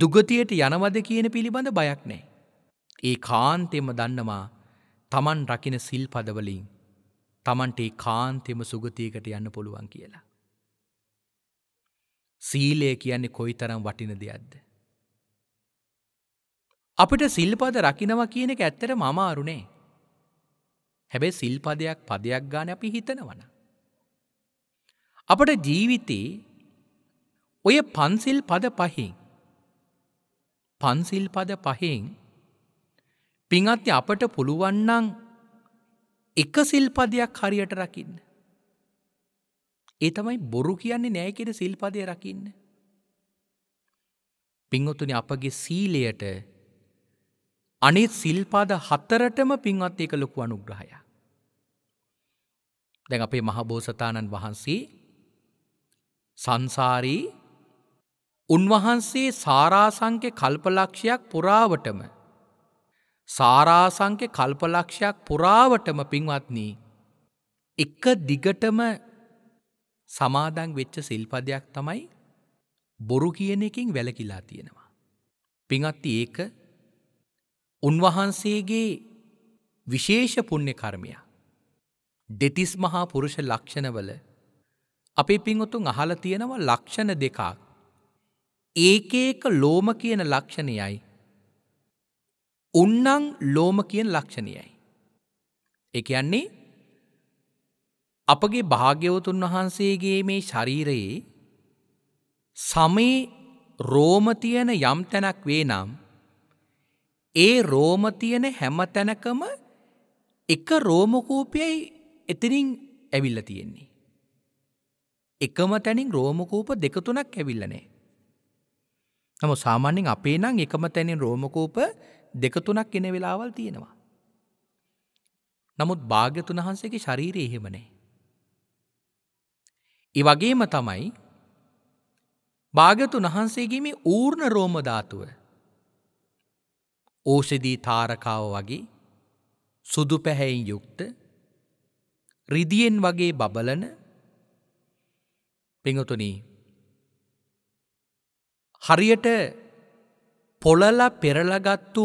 දුගතියට යනවද කියන පිළිබඳ බයක් නෑ. ඒ කාන්තෙම දන්නවා තමන් රකින සිල් පදවලින් තමන්ට ඒ කාන්තෙම සුගතියකට යන්න පුළුවන් කියලා. සීලය කියන්නේ කොයි තරම් වටින දෙයක්ද. අපට සිල්පද රකිනවා කියන එක ඇත්තට මම අරුණේ. හැබැයි සිල්පදයක් පදයක් ගාන අපි හිතනවන. අපට ජීවිතේ ඔය පන්සිල් පද පහින් පන්සිල් පද පහෙන් පිංහත්ති අපට පුළුවන්නං එක සිල්පදයක් හරියට රකින්න. ඒ තමයි බොරු කියන්නේ නෑකෙට සිල්පදය රකින්න. පිංහොතුනි අපගේ සීලයට අනෙත් සිල්පාද හත්තරටම පින්වත් ඒක ලොකු අනුග්‍රහය. දැන් අපේ මහබෝසතාණන් වහන්සේ සංසාරී උන්වහන්සේ සාරාසංක කල්පලක්ෂයක් පුරාවටම සාරාසංක කල්පලක්ෂයක් පුරාවටම පින්වත්නී එක දිගටම සමාදන් වෙච්ච සිල්පදයක් තමයි බොරු කියන එකින් වැලකිලා තියෙනවා. පින්වත්ති ඒක උන්වහන්සේගේ විශේෂ පුණ්‍ය කර්මයක්. දෙතිස් මහා පුරුෂ ලක්ෂණවල අපේ පින්වතුන් අහලා තියෙනවා ලක්ෂණ දෙකක්. ඒකඒක ලෝම කියන ලක්ෂණයයි. උන්නං ලෝම කියන ලක්ෂණයයි. එක යන්නේ අපගේ භාග්‍යවතුන් වහන්සේගේ මේ ශරීරයේ සමේ රෝමතියන යම් තැනක් වේ නම් ඒ රෝමතියන හැම තැනකම එක රෝමකූපයයි එතිරින් ඇවිල්ල තියෙන්නේ. එකම තැනින් රෝමකූප දෙකතුනක් ඇවිල්ලනේ. නමු සාමාන්‍යෙන් අපේ නම් එකම තැනින් රෝමකූප දෙකතුනක් එන වෙලාවල් තියෙනවා. නමුත් භාග්‍යතුන් වහන්සේගේ ශරීරය එහෙමනේ. ඒ වගේම තමයි භාගතුන් වහන්සේගේ මේ ඌර්ණ රෝමධාතුව ඕෂෙදී තාරකාව වගේ සුදු පැහැයින් යුක්ත රිදියෙන් වගේ බබලන පිඟතුනී හරියට පොළල පෙරලගත්තු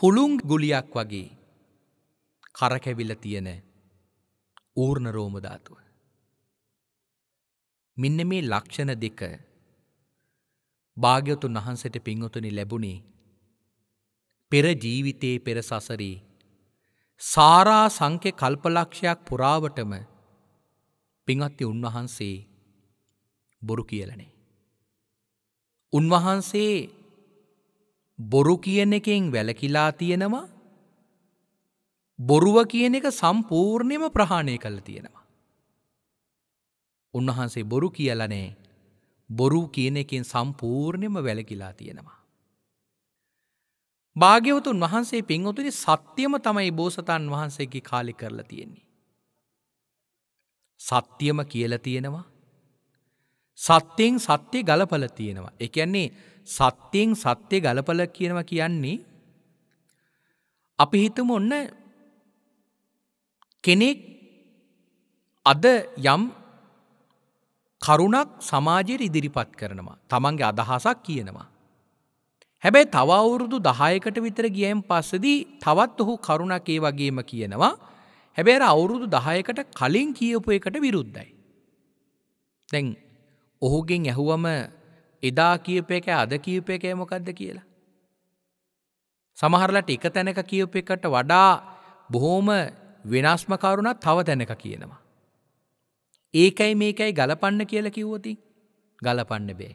පුළුන් ගුලියක් වගේ කරකැවිල තියෙන ඌර්ණ රෝමධාතුව. මෙන්න මේ ලක්ෂණ දෙක භාග්‍යතුන් වහන්සට පින්වතුනි ලැබුණේ පෙර ජීවිතයේ පෙර සසරී සාරා සංකය කල්පලක්ෂයක් පුරාවටම පිංහත්ති උන්වහන්සේ බොරු කියලනේ. උන්වහන්සේ බොරු කියන එකෙන් වැලකිලා තියෙනවා බොරුව කියන එක සම්පූර්ණයම ප්‍රහාණය කළ තියෙනවා. උන්වහන්සේ බොරු කියලනේ බොරු කියන එකෙන් සම්පූර්ණයම වැලකිලා තියෙනවා. භාග්‍යවතුන් වහන්සේ පින්වතුනි සත්‍යම තමයි බෝසතන් වහන්සේගේ කාලි කරලා තියෙන්නේ. සත්‍යම කියල තියෙනවා සත්‍යයෙන් සත්‍යය ගලපල තියෙනවා. එකන්නේ සත්‍යයෙන් සත්‍යය ගලපල කියනව කියන්නේ අපි හිතම ඔන්න කෙනෙක් අද යම් කරුණක් සමාජයට ඉදිරිපත් කරනවා. තමන්ගේ අදහසක් කියනවා. හැබැයි තව අවුරුදු දහයකට විතර ගියම් පස්සදී තවත් ඔහු කරුණක් ඒ වගේම කියනවා. හැබැයි අවුරුදු දහයකට කලින් කියපු එකට විරුද්ධයි. දැන් ඔහුගෙන් ඇහුවම එදා කියප එක අද කියප එක මොකක්ද කියලා. සමහරලට එක තැනක කියප එකට වඩා බොහෝම වෙනස්මකරුණා තව තැනක කියනවා. ඒකයි මේකයි ගලපන්න කියල කිව්වති ගලපන්න බේ.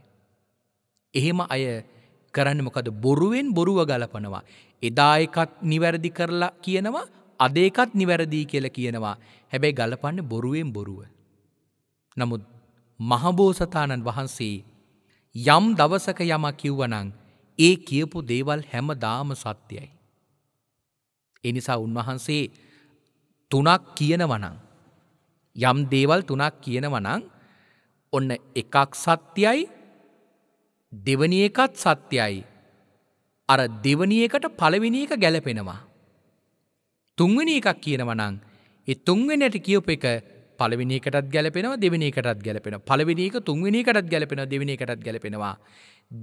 එහෙම අය කරන්න මොකද බොරුවෙන් බොරුව ගලපනවා. එදා එකත් නිවැරදි කරලා කියනවා අදේකත් නිවැරදිී කියල කියනවා හැබැයි ගලපන්න බොරුවෙන් බොරුව. නමුත් මහබෝසතාණන් වහන්සේ යම් දවසක යම කිව්වනං ඒ කියපු දේවල් හැම දාම සත්‍යයයි. එනිසා උන්වහන්සේ තුනක් කියනවනං. යම් දේවල් තුනක් කියනවනං ඔන්න එකක් සත්‍යයි දෙවනි එකත් සත්‍යයි. අර දෙවනි එකට පළවෙනි එක ගැලපෙනවා. තුන්වෙනි එකක් කියනවනං ඒ තුන්වෙනට කියප එක පළවිනිකටත් ගැලපෙනවා දෙවිනිකටත් ගැලපෙන පළවිනික තුන්විනිකටත් ගැලපෙන දෙවිනිකටත් ගැලපෙනවා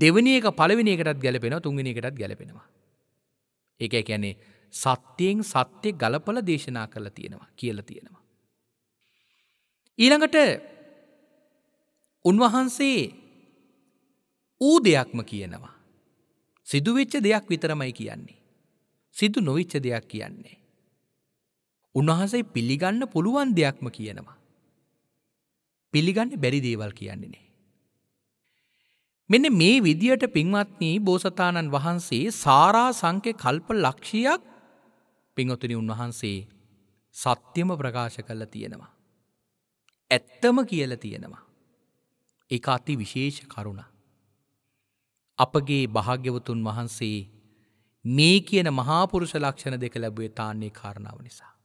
දෙවනික පළවිනිකටත් ගැලපෙන තුන්විනිකටත් ගැලපෙනවා ඒක කියන්නේ සත්‍යයෙන් සත්‍යය ගලපල දේශනා කරලා තියෙනවා කියල තියෙනවා. ඊළඟට උන්වහන්සේ ඌ දෙයක්ම කියනවා. සිදුවෙච්ච දෙයක් විතරමයි කියන්නේ. සිදු නොවිච්ච දෙයක් කියන්නේ. උන්වහන්සේ පිළිගන්න පුළුවන් දෙයක්ම කියනවා. පිළිගන්න බැරි දේවල් කියන්නේ නේ. මෙන්න මේ විදියට පින්වත්නී බෝසතාණන් වහන්සේ සාරා සංකය කල්ප ලක්ෂයක් පින්වතුනි උන්වහන්සේ සත්‍යම ප්‍රකාශ කල්ල තියෙනවා. ඇත්තම කියල තියෙනවා. එක අති විශේෂ කරුණ. අපගේ භාග්‍යවතුන් වහන්සේ මේ කියන මහාපුරුෂ ලක්ෂණ දෙක ලැබුවේ තාන්නේ කාරණාව නිසා.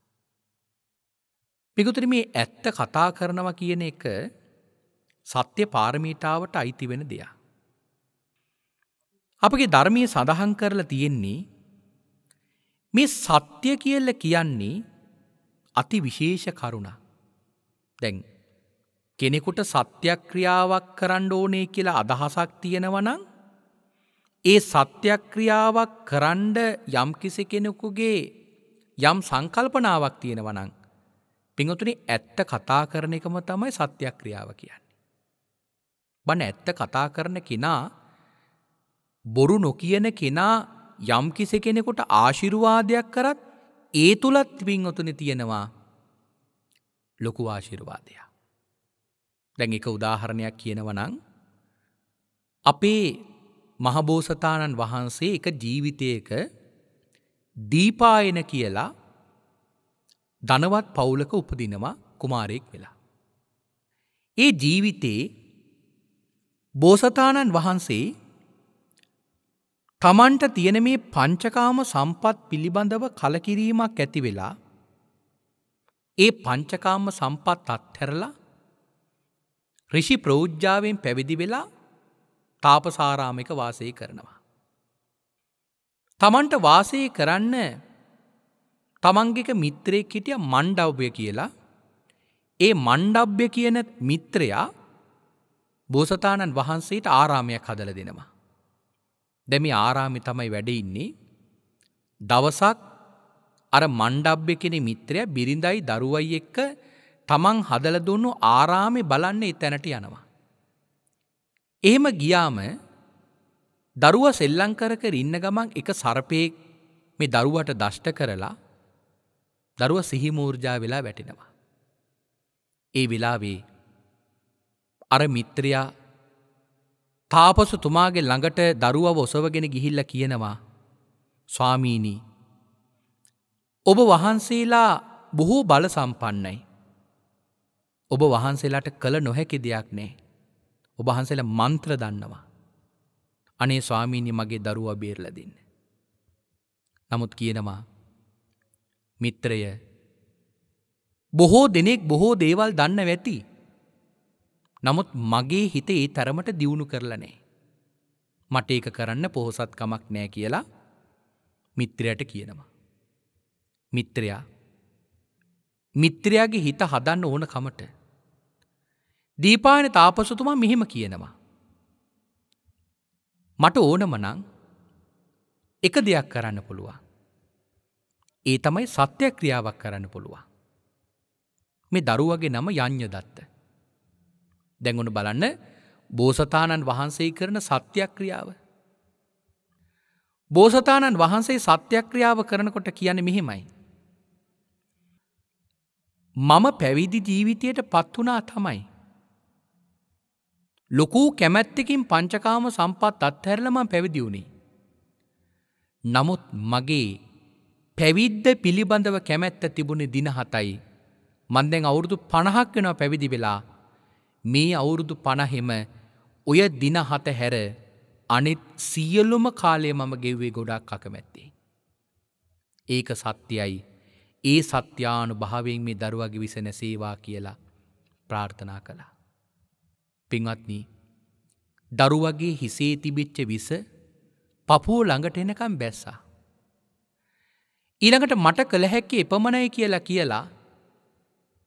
පිකුතර මේ ඇත්ත කතා කරනවා කියන එක සත්‍ය පාරමීතාවට අයිති වෙන දෙයක්. අපගේ ධර්මයේ සඳහන් කරලා තියෙන්නේ මේ සත්‍ය කියල කියන්නේ අති විශේෂ කරුණා. දැන් කෙනෙකුට සත්‍යක්‍රියාවක් කරන්න ඕනේ කියලා අදහසක් තියෙනවනං ඒ සත්‍යක්‍රියාවක් කරන්ඩ යම්කිසි කෙනෙකුගේ යම් සංකල්පනාවක් තියෙනවනං පිඟතුනි ඇත්ත කතා කරන එකම තමයි සත්‍යයක් ක්‍රියාව කියන්නේ. බන ඇත්ත කතා කරන කෙනා බොරු නොකියන කෙනා යම්කිසි කෙනෙකුට ආශිරුවාදයක් කරත් ඒ තුළත් පිංඔතුන තියෙනවා ලොකු ආශිරුවාදයක්. දැන් එක උදාහරණයක් කියනවනං අපේ මහබෝසතාණන් වහන්සේ එක ජීවිතයක දීපායන කියලා ධනවත් පවුලක උපදිනවා කුමාරයෙක් වෙලා. ඒ ජීවිතයේ බෝසතාණන් වහන්සේ තමන්ට තියෙන මේ පංචකාම සම්පත් පිළිබඳව කලකිරීමක් ඇති වෙලා ඒ පංචකාම සම්පත් අත්හැරලා රිෂි ප්‍රෞජ්ජාවෙන් පැවිදි වෙලා තාපසාරාමික වාසය කරනවා. තමන්ට වාසය කරන්න තමන්ගේක මිත්‍රයෙක් හිටිය මණ්ඩව්‍ය කියලා ඒ මණ්ඩබ්්‍ය කියන මිත්‍රයා බෝසතාණන් වහන්සේට ආරාමයක් හදල දෙනවා. දැමි ආරාමි තමයි වැඩඉන්නේ දවසක් අර මණ්ඩබ්්‍ය කෙනෙ මිත්‍රය බිරිඳයි දරුවයි එක්ක තමන් හදල දුන්නු ආරාමි බලන්න එතැනට යනවා. එහෙම ගියාම දරුව සෙල්ලංකරක ඉන්න ගමන් එක සරපයෙක් මේ දරුවට දෂ්ට කරලා දරුව සිහිමූර්ජා වෙලා වැටෙනවා. ඒ වෙලාවේ අර මිත්‍රයා තාපසු තුමාගේ ළඟට දරුවව ඔසවගෙන ගිහිල්ල කියනවා ස්වාමීණී ඔබ වහන්සේලා බොහෝ බල සම්පන්නයි. ඔබ වහන්සේලාට කළ නොහැකි දෙයක් නෑ. ඔබහන්සේල මන්ත්‍ර දන්නවා. අනේ ස්වාමීණි මගේ දරුවා බේරල දෙන්න. නමුත් කියනවා මිත්‍රය. බොහෝ දෙනෙක් බොහෝ දේවල් දන්න වැති. නමුත් මගේ හිත ඒ තරමට දියුණු කරලනේ. මට ඒක කරන්න පොහොසත්කමක් නෑ කියලා මිත්‍රයට කියනවා. මිත්‍රයා මිත්‍රයාගේ හිත හදන්න ඕන කමට. දීපාන තාපසතුමා මෙහෙම කියනවා. මට ඕනමනං එක දෙයක් කරන්න පුළුවන්. ඒ තමයි සත්‍ය ක්‍රියාවක් කරන්න පුළුවන්. මේ දරුවගේ නම යං්්‍ය දත්ත. දැඟුණු බලන්න බෝසතාණන් වහන්සේ කරන සත්‍යක්‍රියාව. බෝසතාණන් වහන්සේ සත්‍යක්‍රියාව කරනකොට කියන මෙහෙමයි. මම පැවිදි ජීවිතයට පත්වනා තමයි. ලොකූ කැමැත්තකින් පංචකාම සම්පත් අත්හැරලම පැවිදිවුණේ. නමුත් මගේ පැවිද්ද පිළිබඳව කැමැත්ත තිබුණේ දින හතයි. මන්දැන් අවුරුදු පණහක් වෙනවා පැවිදි වෙලා මේ අවුරුදු පණහෙම ඔය දින හත හැර අනෙත් සියලුම කාලය මම ගෙව්වේ ගොඩක් අකමැත්තේ. ඒක සත්‍යයි ඒ සත්‍යානු භාවෙන් මේ දරුවගේ විස නැසේවා කියලා ප්‍රාර්ථනා කළා. පින්වත්නී දරුවගේ හිසේ තිබිච්ච විස පපුුව ළඟට එනකම් බැස්සා. ඊළඟට මට කළ හැක්කේ එපමණයි කියලා කියලා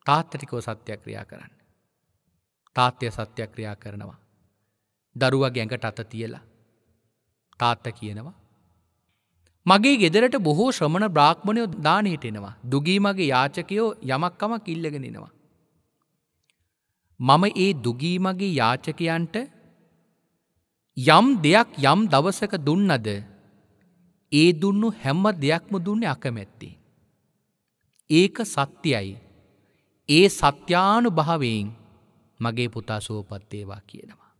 තාත්තටිකෝ සත්‍යයක් ක්‍රියා කරන්න. තාත්‍යය සත්‍යයක් ක්‍රියා කරනවා. දරුවා ගැඟට අත තියලා. තාත්ත කියනවා. මගේ ගෙදරට බොහෝ ශ්‍රමණ බ්‍රාහ්මණයෝ දානයටෙනවා. දුගී මගේ යාචකයෝ යමක්කමක් ඉල්ලගෙනෙනවා. මම ඒ දුගී මගේ යාචකයන්ට යම් දෙයක් යම් දවසක දුන්නද ඒ දුන්නු හැම්ම දෙයක්ම දුන්නේ අකමැත්තේ. ඒක සත්‍යයි. ඒ සත්‍යානු භාවයෙන් මගේ පුතා සුවපත්තේවා කියනවා.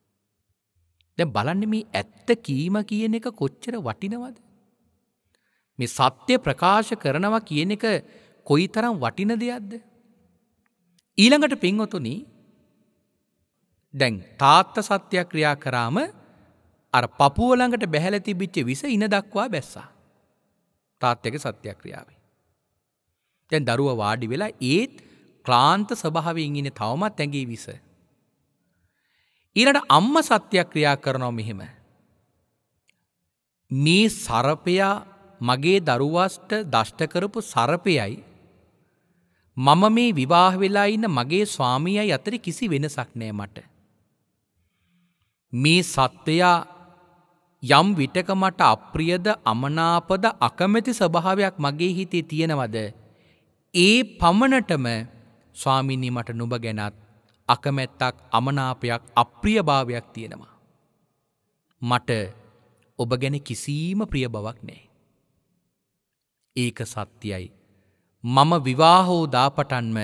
දැ බලන්න මේ ඇත්ත කීම කියන එක කොච්චර වටිනවද. මේ සත්‍ය ප්‍රකාශ කරනවා කියන එක කොයි තරම් වටින දෙයක්ද. ඊළඟට පින්වතුනි දැන් තාත්ත සත්‍යයක් ක්‍රියා කරාම අර පපුුවළඟට බැහැල තිබිච්ච විස ඉන දක්වා බැස්සා. තාත්තක සත්‍යක්‍රියාවේ. තැන් දරුව වාඩි වෙලා ඒත් ක්ලාන්ත ස්භාවෙන් ඉන්න තවමත් ඇැගේ විස. ඊරට අම්ම සත්‍යක්‍රියා කරනව මෙහෙම. මේ සරපයා මගේ දරුවස්ට දෂ්ටකරපු සරපයයි මම මේ විවාහ වෙලා ඉන්න මගේ ස්වාමියයි අතර කිසි වෙනසක් නෑ මට. මේ සත්වයා යම් විටක මට අප්‍රියද අමනාපද අකමැති ස්වභාවයක් මගේ හිතේ තියෙනවද. ඒ පමණටම ස්වාමිනී මට නුබ ගැනත් අකමැත්තක් අමනාපයක් අප්‍රියභාවයක් තියෙනවා. මට ඔබ ගැන කිසිීම ප්‍රිය බවක් නෑ. ඒක සත්‍යයි. මම විවාහෝ දාපටන්ම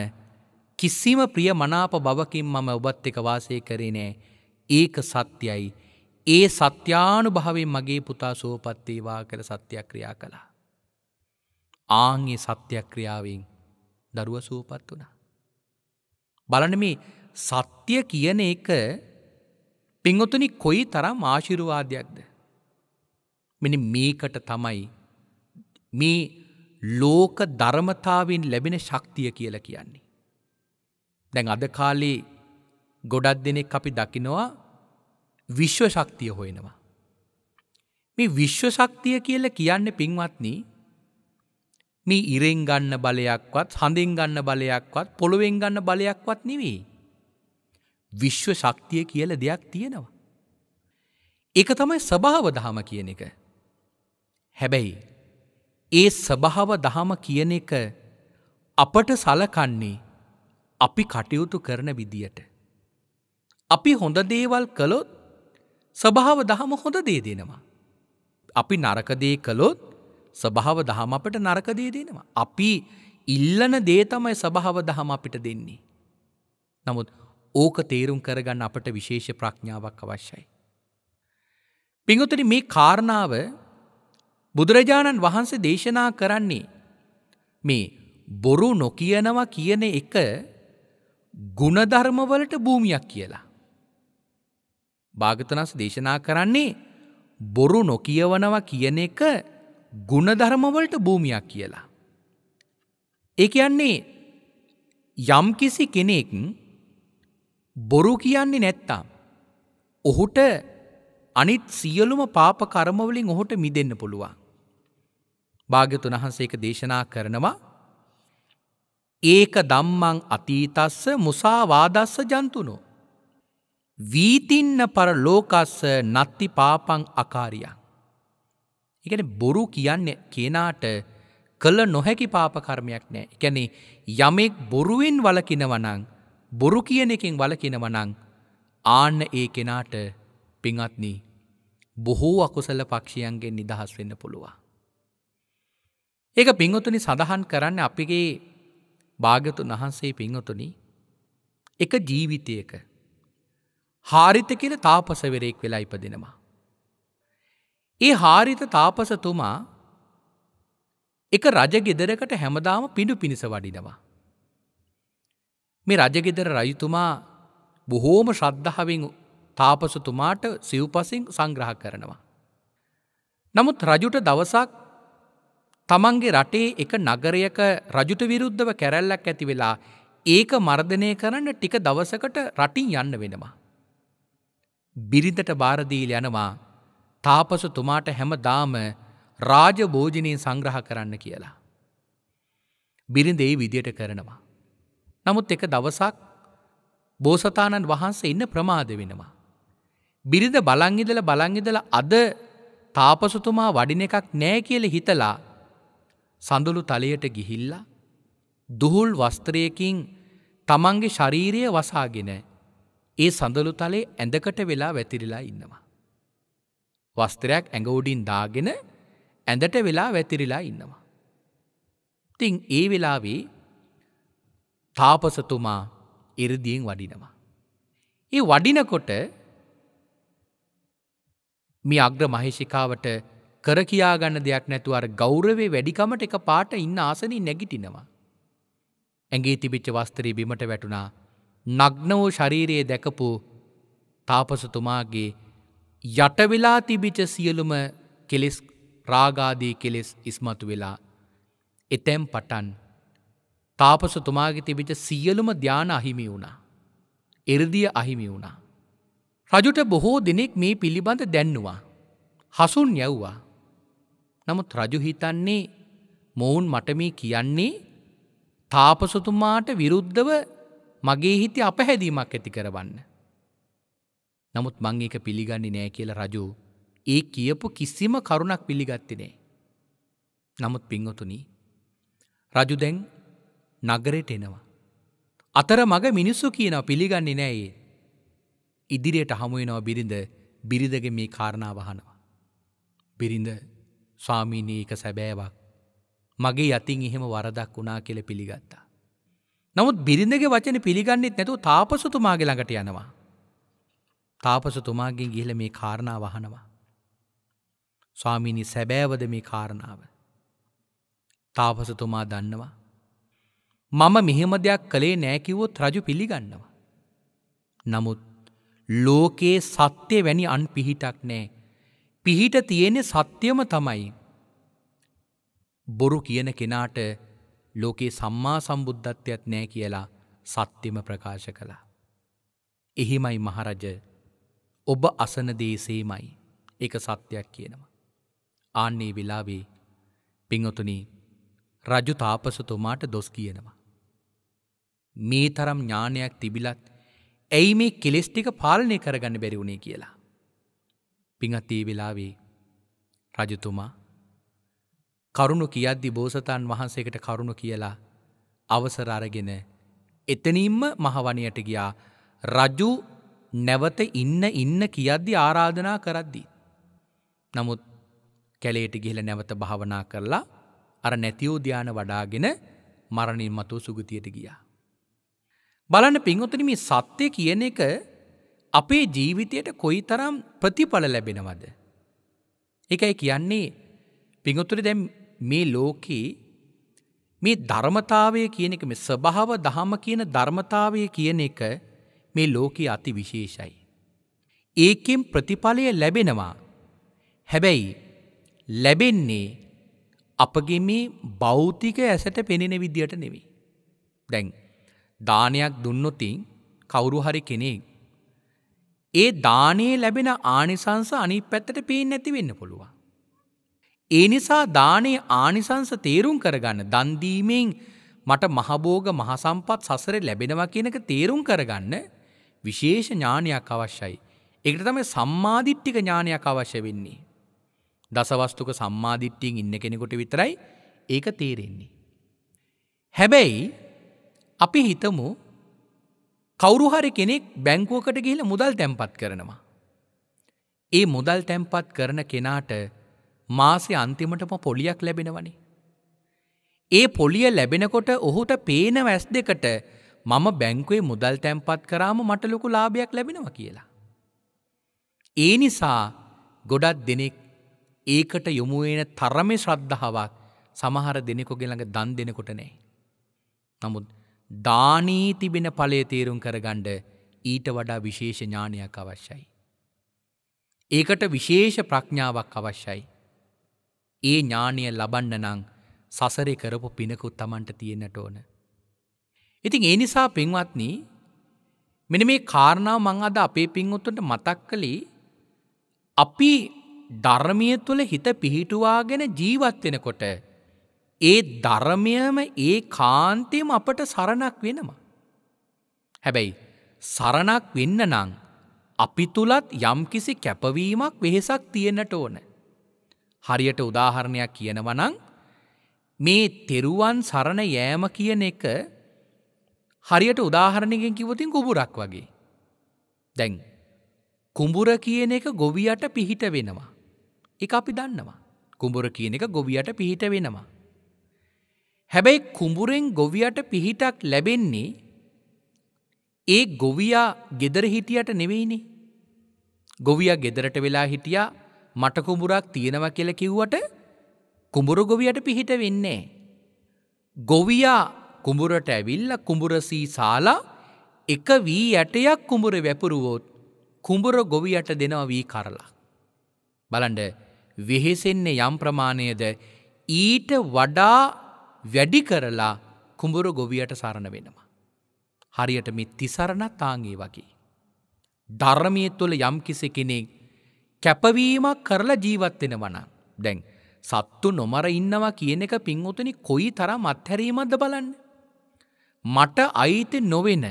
කිසිම ප්‍රිය මනාප බවකින් මම ඔබත් එක වාසය කරේ නෑ ඒක සත්‍යයි ඒ සත්‍යානු භාවේ මගේ පුතා සෝපත්තේවා කර සත්‍යක්‍රියා කළා. ආංගේ සත්‍යක්‍රියාවෙන් දරුව සූපත් වුණ. බලන මේ සත්‍යය කියන එක පිංගොතුනි කොයි තරම් ආශිරුවාදයක්ද. මෙනි මේකට තමයි මේ ලෝක ධර්මතාවෙන් ලැබෙන ශක්තිය කියල කියන්නේ. දැන් අද කාලේ ගොඩක් දෙනෙක් අපි දකිනවා විශ්ව ශක්තිය හොයනවා. මේ විශ්ව ශක්තිය කියල කියන්න පින්වත්නී මේ ඉරෙන් ගන්න බලයක්වත් හඳෙන් ගන්න බලයක්වත් පොළොවෙන් ගන්න බලයක්වත් නෙවෙයි. විශ්ව ශක්තිය කියල දෙයක් තියෙනවා. එක තමයි සභාව දහම කියන එක. හැබැයි ඒ සභාව දහම කියන එක අපට සලකන්නේ අපි කටයුතු කරන විදියට. අපි හොඳ දේවල් කළොත් ස්වභාව දහම හොඳ දේ දෙනවා. අපි නරකදේ කළොත් ස්වභාව දහම අපට නරකදේ දෙනවා. අපි ඉල්ලන දේ තමයි ස්වභාව දහම අපිට දෙන්නේ. නමුත් ඕක තේරුම් කරගන්න අපට විශේෂ ප්‍රඥාවක් අවශ්‍යයි. පිංගුතනි මේ කාරණාව බුදුරජාණන් වහන්සේ දේශනා කරන්නේ මේ බොරු නොකියනවා කියන එක ගුණධර්මවලට භූමියක් කියලා. භාගතනස් දේශනා කරන්නේ බොරු නොකියවනවා කියන එක ගුණධර්මවලට භූමියක් කියලා. ඒ කියන්නේ යම්කිසි කෙනෙක් බොරු කියන්නේ නැත්තාම් ඔහුට අනිත් සියලුම පාප කර්මවලින් ඔහුට මිදෙන්න පුළුවන්. භාග්‍යතුන් වහන්සේ ඒක දේශනා කරනවා ඒක ධම්මං අතීතස්ස මුසාවාදස්ස ජන්තුනෝ වීතින්න පර ලෝකස්ස නත්ති පාපං අකාරියන්. එකන බොරු කියන්න කෙනාට කළ නොහැකි පාපකර්මයක් නෑ එකැනේ යමෙක් බොරුවෙන් වලකිනවනං බොරු කියන එකින් වලකිනවනං ආන්න ඒ කෙනාට පිංත්නී බොහෝ අකුසල පක්ෂියන්ගෙන් නිදහස් වෙන්න පුළුවන්. ඒක පිංහොතුනි සඳහන් කරන්න අපිගේ භාගතුන් වහන්සේ පිංහොතුනි එක ජීවිතයක හාරිත කියල තාපසවරයෙක් වෙලා ඉපදෙනවා. ඒ හාරිත තාපසතුමා එක රජගෙදරකට හැමදාම පිඩු පිණිස වඩිනවා. මේ රජගෙදර රජතුමා බොහෝම ශ්‍රද්ධාවෙන් තාපසතුමාට සිව්පසින් සංග්‍රහ කරනවා. නමුත් රජුට දවසක් තමන්ගේ රටේ එක නගරයක රජුට විරුද්ධව කැරැල්ලක් ඇති වෙලා ඒක මර්ධනය කරන්න ටික දවසකට රටින් යන්න වෙනවා. බිරිඳට භාරදීල යනවා තාපසතුමාට හැම දාම රාජභෝජනයෙන් සංග්‍රහ කරන්න කියලා. බිරිඳේ විදියට කරනවා. නමුත් එක දවසක් බෝසතාණන් වහන්සේ ඉන්න ප්‍රමාද වෙනවා. බිරිඳ බලංගිදල බලංගිදල අද තාපසතුමා වඩින එකක් නෑ කියල හිතලා සඳුළු තලයට ගිහිල්ලා දුහුල් වස්ත්‍රයකින් තමන්ගේ ශරීරය වසාගෙන ඒ සඳලු තලේ ඇඳකට වෙලා වැතිරිලා ඉන්නවා. වස්තරයක් ඇඟවුඩින් දාගෙන ඇඳට වෙලා වැතිරිලා ඉන්නවා. තිං ඒ වෙලාවේ තාපසතුමා ඉරදියෙන් වඩිනවා. ඒ වඩිනකොට මේ අග්‍ර මහිෂිකාවට කර කියාගන්න දෙයක් නැතුව අර ගෞරවේ වැඩිකමට එක පාට ඉන්න ආසනින් නැගිටිනවා. ඇගේ තිබිච්ච වස්තරී බිමට වැටුණා නග්න වූ ශරීරයේ දැකපු තාපසතුමාගේ යටවෙලා තිබිච සියලුම කෙලෙස් රාගාදී කෙලෙස් ඉස්මතු වෙලා එතැම් පටන් තාපසතුමාගේ තිබිච සියලුම ධ්‍යාන අහිමි වුණා. එරදිය අහිමි වුණා. රජුට බොහෝ දෙනෙක් මේ පිළිබඳ දැන්නවා. හසුන් යැව්වා. නමුත් රජු හිතන්නේ මොවුන් මට මේ කියන්නේ තාපසතුමාට විරුද්ධව මගේ හිතේ අපහැදීමක් ඇති කරවන්න. නමුත් මං ඒක පිළිගන්නේ නෑ කියලා රජු ඒ කියපු කිසිම කරුණක් පිළිගත්තේ නෑ. නමුත් පින්වතුනි රජු දැන් නගරෙට එනවා. අතර මග මිනිස්සු කියනවා පිළිගන්නේ නෑ ඒ. ඉදිරියට හමු වෙනවා බිරිඳ බිරිඳගේ මේ කාරණාව අහනවා. බිරිඳ ස්වාමීනී එක සැබෑවක් මගේ යතින් එහෙම වරදක් වුණා කියලා පිළිගත්තා. නමුත් බිරිඳගේ වචන පිළිගන්නෙත් නැතුව තාපසතුමාගේ ළඟට යනවා. තාපසතුමාගේ ගිහල මේ කාරණාව අහනවා. ස්වාමිනි සැබෑවද මේ කාරණාව. තාපසතුමා දන්නවා. මම මෙහෙම දෙයක් කළේ නෑකිවොත් රජු පිළිගන්නවා. නමුත් ලෝකයේ සත්‍යය වැනි අන් පිහිටක් නෑ. පිහිට තියෙනෙ සත්‍යම තමයි. බොරු කියන කෙනාට ලෝකේ සම්මා සම්බුද්ධත්වයක් නෑ කියලා සත්‍යම ප්‍රකාශ කළා. එහිමයි මහරජ ඔබ අසන දේසේමයි එක සත්‍යයක් කියනවා. ආන්නේ වෙලාවේ පිංහතුනී රජු තාපසතුමාට දොස් කියනවා. මේ තරම් ඥානයක් තිබිලත් ඇයි මේ කෙලෙස්ටික පාලනය කරගන්න බැරි වුණේ කියලා. පිංහත්තේ වෙලාවේ රජතුමා කරුණු කියද්දි බෝසතාන් වහන්සේකට කරුණු කියලා අවසර අරගෙන එතනින්ම මහවනයට ගියා රජු නැවත ඉන්න ඉන්න කියද්දි ආරාධනා කරද්දී. නමුත් කැලේට ගිහිල නැවත භාවනා කරලා අර නැතිවෝධ්‍යාන වඩාගෙන මරණින් මතු සුගතියට ගියා. බලන්න පින්වතන මේ සත්‍යය කියන එක අපේ ජීවිතයට කොයි තරම් ප්‍රතිඵල ලැබෙනවද. එකයි කියන්නේ පිඟුතුර දැම් මේ ලෝකයේ මේ ධර්මතාවය කියන එක මේ ස්වභාව දහම කියන ධර්මතාවය කියන එක මේ ලෝකයේ අති විශේෂයි. ඒකෙන් ප්‍රතිඵලය ලැබෙනවා. හැබැයි ලැබෙන්නේ අපගේ මේ භෞතික ඇසට පෙනෙන විදියට නෙවෙයි. දැන් දානයක් දුන්නොතින් කවුරු හරි කෙනෙක් ඒ දානයේ ලැබෙන ආනිසංස අනිත් පැත්තට පේන්නේ නැති වෙන්න පුළුවන්. ඒ නිසා දානේ ආනිසංස තේරුම් කරගන්න දන්දීමෙන් මට මහබෝග මහසම්පත් සසර ලැබෙනවා කියනක තේරුම් කරගන්න විශේෂ ඥානයක් අවශ්‍යයි. එකට තම සම්මාධිට්ටික ඥානයක් අවශ්‍ය වෙන්නේ. දසවස්තුක සම්මාධිට්ටියෙන් ඉන්න කෙනෙකොට විතරයි ඒක තේරෙන්නේ. හැබැයි අපි හිතමු කවුරුහරි කෙනෙක් බැංකුවකට ගිහිල මුදල් තැන්පත් කරනවා. ඒ මුදල් තැන්පත් කරන කෙනාට මාසය අන්තිමටම පොලියක් ලැබෙනවනි. ඒ පොලිය ලැබෙනකොට ඔහුට පේන වැස් දෙකට මම බැංකුවේ මුදල් තැන්පත් කරාම මට ලොකු ලාභයක් ලැබෙනවා කියලා. ඒ නිසා ගොඩක් දෙනෙක් ඒකට යොමුුවෙන තරමේ ශ්‍රද්ධාවක් සමහර දෙනෙකුගේ ළඟ දන් දෙනකොට නෑ. නමුත් දානී තිබෙන ඵලය තේරුම් කරගණ්ඩ ඊට වඩා විශේෂ ඥානයක් අවශ්‍යයි. ඒකට විශේෂ ප්‍රඥාවක් අවශ්‍යයි. ඒ ඥානය ලබන්න නං සසරෙ කරපු පිනකුත් තමන්ට තියෙනට ඕන. ඉතින් ඒ නිසා පින්වත්න මෙන මේ කාරණාව මං අද අපේ පින්වුත්තුන්ට මතක් කළේ අපි ධර්මය තුළ හිත පිහිටුවාගෙන ජීවත් වෙනකොට ඒ ධර්මයම ඒ කාන්තයම අපට සරණක් වෙනවා. හැබැයි සරණක් වෙන්න නං අපි තුළත් යම්කිසි කැපවීමක් වෙහෙසක් තියෙනට ඕනෑ. හරියට උදාහරණයක් කියනවනං මේ තෙරුවන් සරණ යෑම කියන එක හරියට උදාහරණයකින් කිවතින් කුඹුරක් වගේ. දැන් කුඹුර කියන එක ගොවියට පිහිට වෙනවා. එක අපි දන්නවා. කුඹුර කියන එක ගොවියට පිහිට වෙනවා. හැබැයි කුඹුරෙන් ගොවියට පිහිටක් ලැබෙන්නේ ඒ ගොවියා ගෙදර හිටියට නෙවෙයිනේ. ගොවියා ගෙදරට වෙලා හිටියා මට කුඹුරක් තියෙනවා කියලා කිව්වට කුඹුරු ගොවියට පිහිට වෙන්නේ. ගොවියා කුඹුරට ඇවිල්ලා කුඹුර සීසාලා එක වී යටයක් කුඹුර වැපුරුවොත් කුඹුර ගොවියට දෙනවා වී කරලා. බලන්ඩ වෙහෙසෙන්නේ යම් ප්‍රමාණයද ඊට වඩා වැඩි කරලා කුඹුර ගොවියට සරණ වෙනවා. හරියට මේ තිසරණ තාගේ වගේ. ධර්මය තුළ යම් කිසි කෙනෙක් කැපවීමක් කරලා ජීවත් වෙනවනම් දැන් සත්තු නොමර ඉන්නවා කියන එක පින්වතුනි කොයි තරම් අත්හැරීමක්ද බලන්න. මට අයිති නොවෙන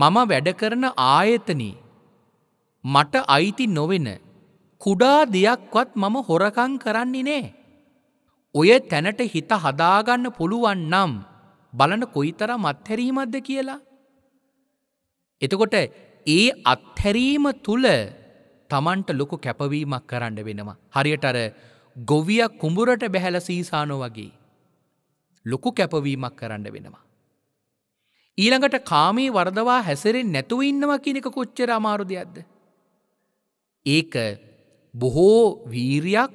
මම වැඩ කරන ආයතනී මට අයිති නොවෙන කුඩා දෙයක්වත් මම හොරකං කරන්නේ නෑ. ඔය තැනට හිත හදාගන්න පුළුවන් නම් බලන කොයිතරම් අත්හැරීමක්ද කියලා. එතකොට ඒ අත්හැරීම තුළ තමන්ට ලොකු කැපවීමක් කරන්න වෙනවා. හරියට අර ගොවිය කුඹුරට බැහැල සීසානෝ වගේ. ලොකු කැපවීමක් කරන්න වෙනවා. ඊළඟට කාමී වර්දවා හැසරෙන් නැතුව ඉන්නවා කියනක කොච්චර අමාරු දෙයක්ද. ඒක බොහෝ වීරයක්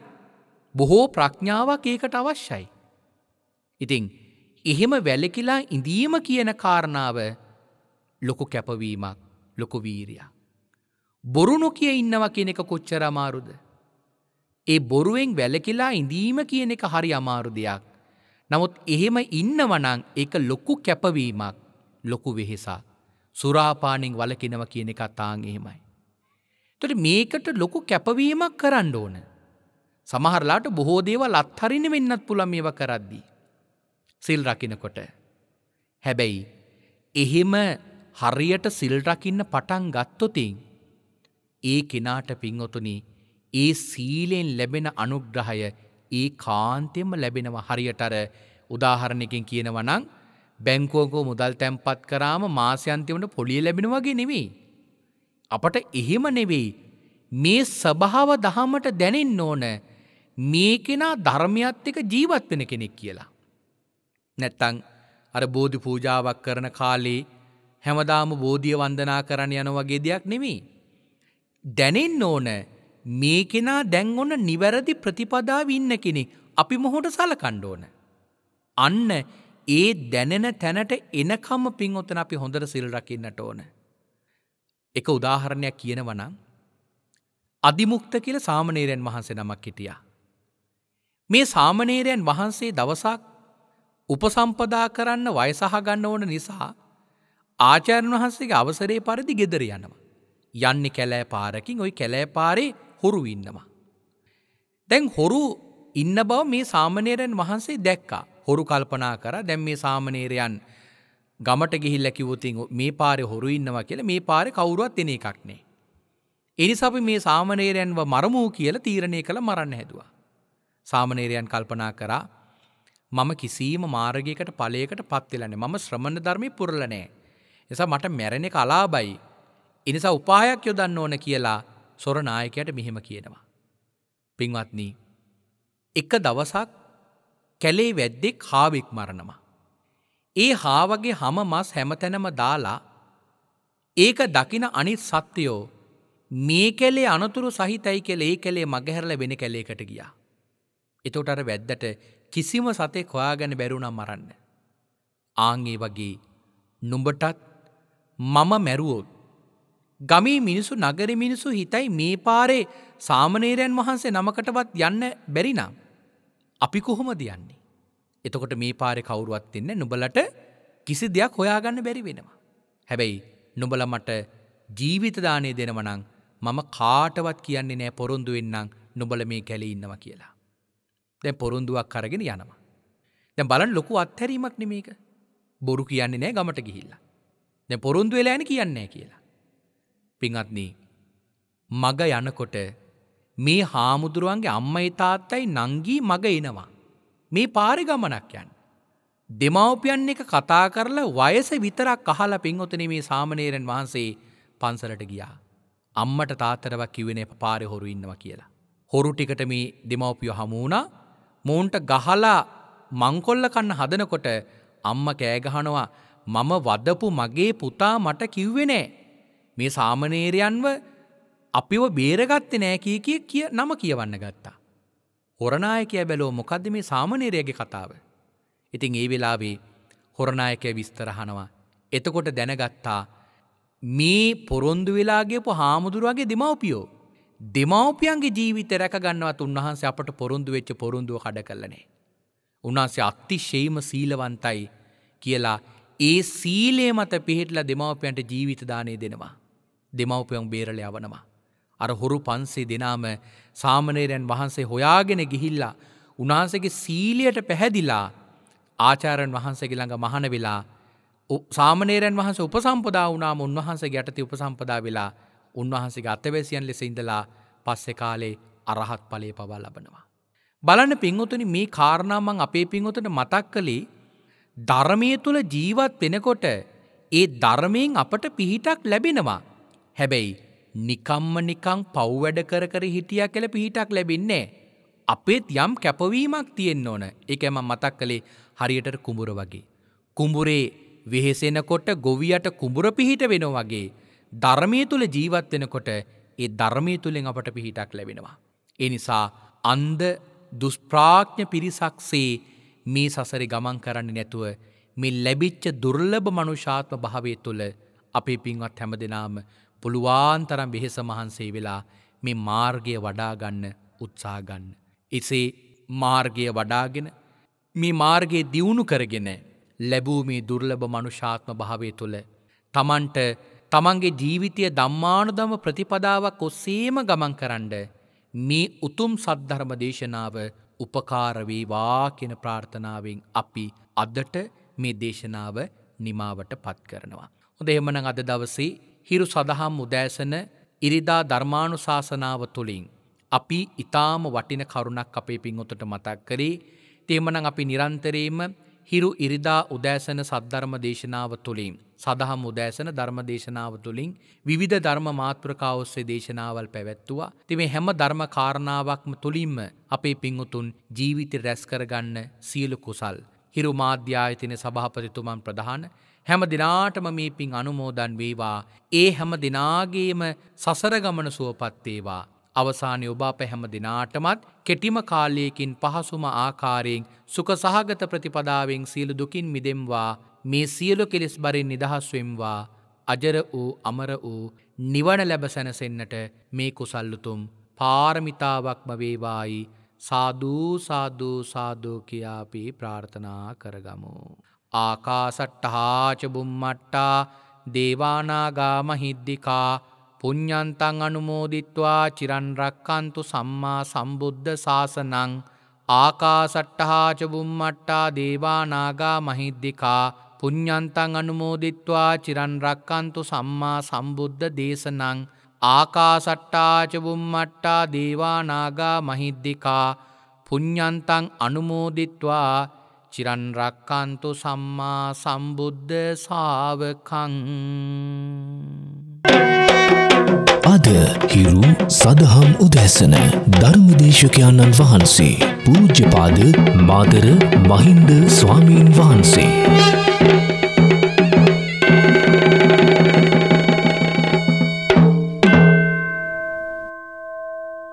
බොහෝ ප්‍රඥාවක් ඒකට අවශ්‍යයි. ඉතිං එහෙම වැලකිලා ඉඳීම කියන කාරණාව ලොකු කැපවීමක් ලොකු වීරයක්. බොරු නොකිය ඉන්නවා කියන එක කොච්චර අමාරුද. ඒ බොරුවෙන් වැලකිලා ඉඳීම කියන එක හරි අමාරු දෙයක්. නමුත් එහෙම ඉන්නවනං එක ලොකු කැපවීමක් ලොකු වෙහෙසා. සුරාපානෙන් වලකිනව කියන එක තාං එහෙමයි. තොට මේකට ලොකු කැපවීමක් කරන්න ඕන. සමහරලාට බොහෝ දේවල් අත්හරින වෙන්නත් පුළම් ඒව කරද්දී. සිල් රකිනකොට. හැබැයි එහෙම හරියට සිල් රකින්න පටන් ගත්තොතින් ඒ කෙනාට පින්වතුනි ඒ සීලෙන් ලැබෙන අනුග්‍රහය ඒ කාන්තෙම ලැබෙනව හරියටර උදාහරණයකින් කියනවනං බැංකෝගෝ මුදල් තැන්පත් කරාම මාසයන්තිවට පොලිය ලැබෙන වගේ නෙවෙයි. අපට එහෙම නෙවෙයි මේ සභාව දහමට දැනෙන්න ඕන මේ කෙනා ධර්මයත් එක ජීවත් වෙන කෙනෙක් කියලා. නැත්තං අර බෝධි පූජාවක් කරන කාලේ හැමදාම බෝධිය වන්දනා කරන්න යන වගේ දෙයක් නෙමේ. දැනෙන්න ඕන මේ කෙනා දැන් ඔන්න නිවැරදි ප්‍රතිපදාව ඉන්න කෙනෙ අපි මොහොට සලකණ්ඩ ඕන. අන්න ඒ දැනෙන තැනට එනකම්ම පින්ඔතන අපි හොඳර සිල් රකින්නට ඕන. එක උදාහරණයක් කියනවනම් අධිමුක්ත කියල සාමනේරයන් වහන්සේ නමක් හිටිය. මේ සාමනේරයන් වහන්සේ දවසක් උපසම්පදා කරන්න වයසහගන්න ඕන නිසා ආචාරණ වහන්සේගේ අවසරේ පරිදි ගෙදර යනවා. යන්නේ කැලෑ පාරකින් ওই කැලෑ පාරේ හොරු ඉන්නවා. දැන් හොරු ඉන්න බව මේ සාමණේරයන් වහන්සේ දැක්කා. හොරු කල්පනා කරා දැන් මේ සාමණේරයන් ගමට ගිහිල්ලා කිව්වොතින් මේ පාරේ හොරු ඉන්නවා කියලා මේ පාරේ කවුරුවත් එන එකක් නෑ. එනිසා අපි මේ සාමණේරයන්ව මරමු කියලා තීරණය කළ මරන්න හැදුවා. සාමණේරයන් කල්පනා කරා මම කිසියම් මාර්ගයකට ඵලයකට පත් වෙලා නැහැ. මම ශ්‍රමණ ධර්මේ පුරලා නැහැ. එසා මට මැරෙන එක අලාබයි. එනිසා උපායක් යොදන්න ඕන කියලා සොරනායකයට මෙහෙම කියනවා. පින්වත්නී. එක දවසක් කැලේ වැද්දෙක් හාවෙක් මරණවා. ඒ හාවගේ හම මස් හැමතැනම දාලා ඒක දකින අනිත් සත්‍යයෝ මේ කෙලේ අනතුරු සහිතයි කෙල ඒ කෙලේ මගහැරල වෙන කැලේකට ගියා. එතෝටර වැද්දට කිසිම සතේ කොයාගැන බැරුණම් මරන්න. ආංගේ වගේ නුඹටත් මම මැරුවෝත් ගමී මිනිසු නගර මිනිසු හිතයි මේ පාරේ සාමනේරයන් වහන්සේ නමකටවත් යන්න බැරිනම්. අපි කොහොම දයන්නේ. එතකොට මේ පාරෙ කවුරුවත් එන්න නුබලට කිසි දෙයක් හොයාගන්න බැරි වෙනවා. හැබැයි නොබල මට ජීවිතදානය දෙනවනං මම කාටවත් කියන්නේ නෑ පොරොන්දු වෙන්නම් නොබල මේ කැලි ඉන්නවා කියලා. දැ පොරුන්දුවක් කරගෙන යනවා. දැ බලන් ලොකු අත්හැරීමක් නෙමේක බොරු කියන්නේ නෑ ගමට ගිහිල්ලා. දැ පොරුන්දු වෙලාන කියන්නේ කියලා. පිංහත්නී. මග යනකොට මේ හාමුදුරුවන්ගේ අම්මයි තාත්තයි නංගී මග එනවා. මේ පාරි ගමනක් යන්. දෙමවපියන් එක කතා කරලා වයස විතරක් අහල පින්ඔතන මේ සාමනේරෙන් වහන්සේ පන්සලට ගියා. අම්මට තාතරව කිවෙන පාරි හොරු ඉන්නවා කියලා. හොරු ටිකට මේ දෙමවපියෝ හමුණා මූන්ට ගහලා මංකොල්ල කන්න හදනකොට අම්ම කෑගහනවා මම වදපු මගේ පුතා මට කිව්වෙනෑ මේ සාමනේරයන්ව අපිව බේරගත්තේ නෑ කිය කිය කිය නම කියවන්න ගත්තා. හොරනායකය බැලෝ මොකද්ද මේ සාමනේරයගේ කතාව. ඉතින් ඒ වෙලාවේ හොරනායකය විස්තරහනවා. එතකොට දැනගත්තා මේ පොරොන්දු වෙලාගේපු හාමුදුරුවගේ දෙමවපියෝ. දෙමවපියන්ගේ ජීවිත රැකගන්නවත් උන්වහන්සේ අපට පොරොන්දු වෙච්ච පොරොන්දුව කඩ කලනේ. උන්වහන්සේ අත්තිශේම සීලවන්තයි කියලා ඒ සීලේ මත පිහිටලා දෙමවපියන්ට ජීවිත දානය දෙනවා. දෙමවපියොන් බේරල යවනවා. අර හොරු පන්සේ දෙනාම සාමනේරයන් වහන්සේ හොයාගෙන ගිහිල්ලා උනාසගේ සීලියට පැහැදිලා ආචාරන් වහන්සගේ ළඟ මහන වෙලා සාමනේරයන් වහන්ස උපසම්පදා වනාම උන්වහන්සේ ගැටති උපසම්පදා වෙලා උන්වහන්සේ අත්තවැසියන් ලෙස ඉඳලා පස්සෙ කාලේ අරහත් පලේ පවා ලබනවා. බලන්න පින්වතුනි මේ කාරණාමං අපේ පින්වතට මතක් කළේ ධර්මය තුළ ජීවත් වෙනකොට ඒ ධර්මයෙන් අපට පිහිටක් ලැබෙනවා. හැබැයි නිකම්ම නිකං පව්වැඩ කර කර හිටිය කළ පිහිටක් ලැබින්නේ. අපේත් යම් කැපවීමක් තියෙන් ඕන එකම මතක් කළේ හරියට කුඹුර වගේ. කුඹුරේ වෙහෙසෙනකොට ගොවියට කුඹුර පිහිට වෙන වගේ. ධර්මය තුළ ජීවත්වෙනකොට ඒ ධර්මය තුළෙන් අපට පිහිටක් ලැබෙනවා. එනිසා අන්ද දුස්ප්‍රාඥ පිරිසක් සේ මේ සසරි ගමන් කරන්න නැතුව මේ ලැබිච්ච දුර්ලභ මනුෂාත්ම භාවය තුළ අපේ පින්වත් හැම දෙනාම පුළුවන් තරම් බෙහෙස මහන්සේ වෙලා මේ මාර්ගය වඩාගන්න උත්සාගන්න. එසේ මාර්ගය වඩාගෙන මේ මාර්ගයේ දියුණු කරගෙන ලැබූ මේ දුර්ලභ මනුෂාත්ම භාවය තුළ තමන්ට තමන්ගේ ජීවිතය දම්මානුදම ප්‍රතිපදාවක් ඔස්සේම ගමන් කරන්න මේ උතුම් සද්ධර්ම දේශනාව උපකාරවේවා කෙන ප්‍රාර්ථනාවෙන් අපි අදට මේ දේශනාව නිමාවට පත් කරනවා. හොඳ එමන අද දවසේ හිරු සඳහම් උදෑසන ඉරිදා ධර්මාණු ශාසනාව තුළින්. අපි ඉතාම වටින කරුණක් අපේ පින්ඔතට මතක් කරේ තේමනං අපි නිරන්තරේම හිරු ඉරිදා උදෑසන සද්ධර්ම දේශනාව තුළින් සඳහම් උදෑසන ධර්ම දේශනාව තුළින් විධ ධර්ම මාත්‍රකාවස්සේ දේශනාවල් පැවැත්තුවා තිමේ හැම ධර්ම කාරණාවක්ම තුළින්ම අපේ පින්වතුන් ජීවිත රැස්කරගන්න සියලු කුසල්. හිරු මාධ්‍යායතින සභාපතිතුමන් ප්‍රධාන හැම දෙනාටම මේ පින් අනුමෝදන් වේවා. ඒ හැම දෙනාගේම සසරගමන සුවපත්තේවා. අවසානය ඔබ අප හැම දෙනාටමත් කෙටිම කාලයකින් පහසුම ආකාරයෙන් සුක සහගත ප්‍රතිපදාවෙන් සියලු දුකින් මිදෙම්වා මේ සියලු කෙලෙස් බරින් නිදහස්වෙම්වා අජර වූ අමර වූ නිවන ලැබ සැනසෙන්නට මේ කුසල්ලුතුම් පාරමිතාවක්ම වේවායි සාධූ සාධූ සාධෝ කියාපි ප්‍රාර්ථනා කරගමු. ආකාසට්ටහාච බුම්මට්ටා දේවානාගාමහිද්දිකා පුඤ්ඥන්තං අනුමෝදිත්වා චිරන්රක්කන්තු සම්මා සම්බුද්ධ සාසනං ආකාසට්ටහාච බුම්මට්ටා දේවානාගා මහිද්දිකා පුඤ්ඥන්තං අනුමෝදිත්වා චිරන්රක්කන්තු සම්මා සම්බුද්ධ දේශනං ආකාසට්ටාච බුම්මට්ටා දේවානාගා මහිද්දිකා පුඤ්ඥන්තං අනුමෝදිත්වා චිරන් රක්කන්තු සම්මා සම්බුද්ධ සාාවකං අද හිරු සදහම් උදැසන ධර්මදේශකයන්න් වහන්සේ පූජ්‍යපාද මාතර මහින්ද ස්වාමීන් වහන්සේ.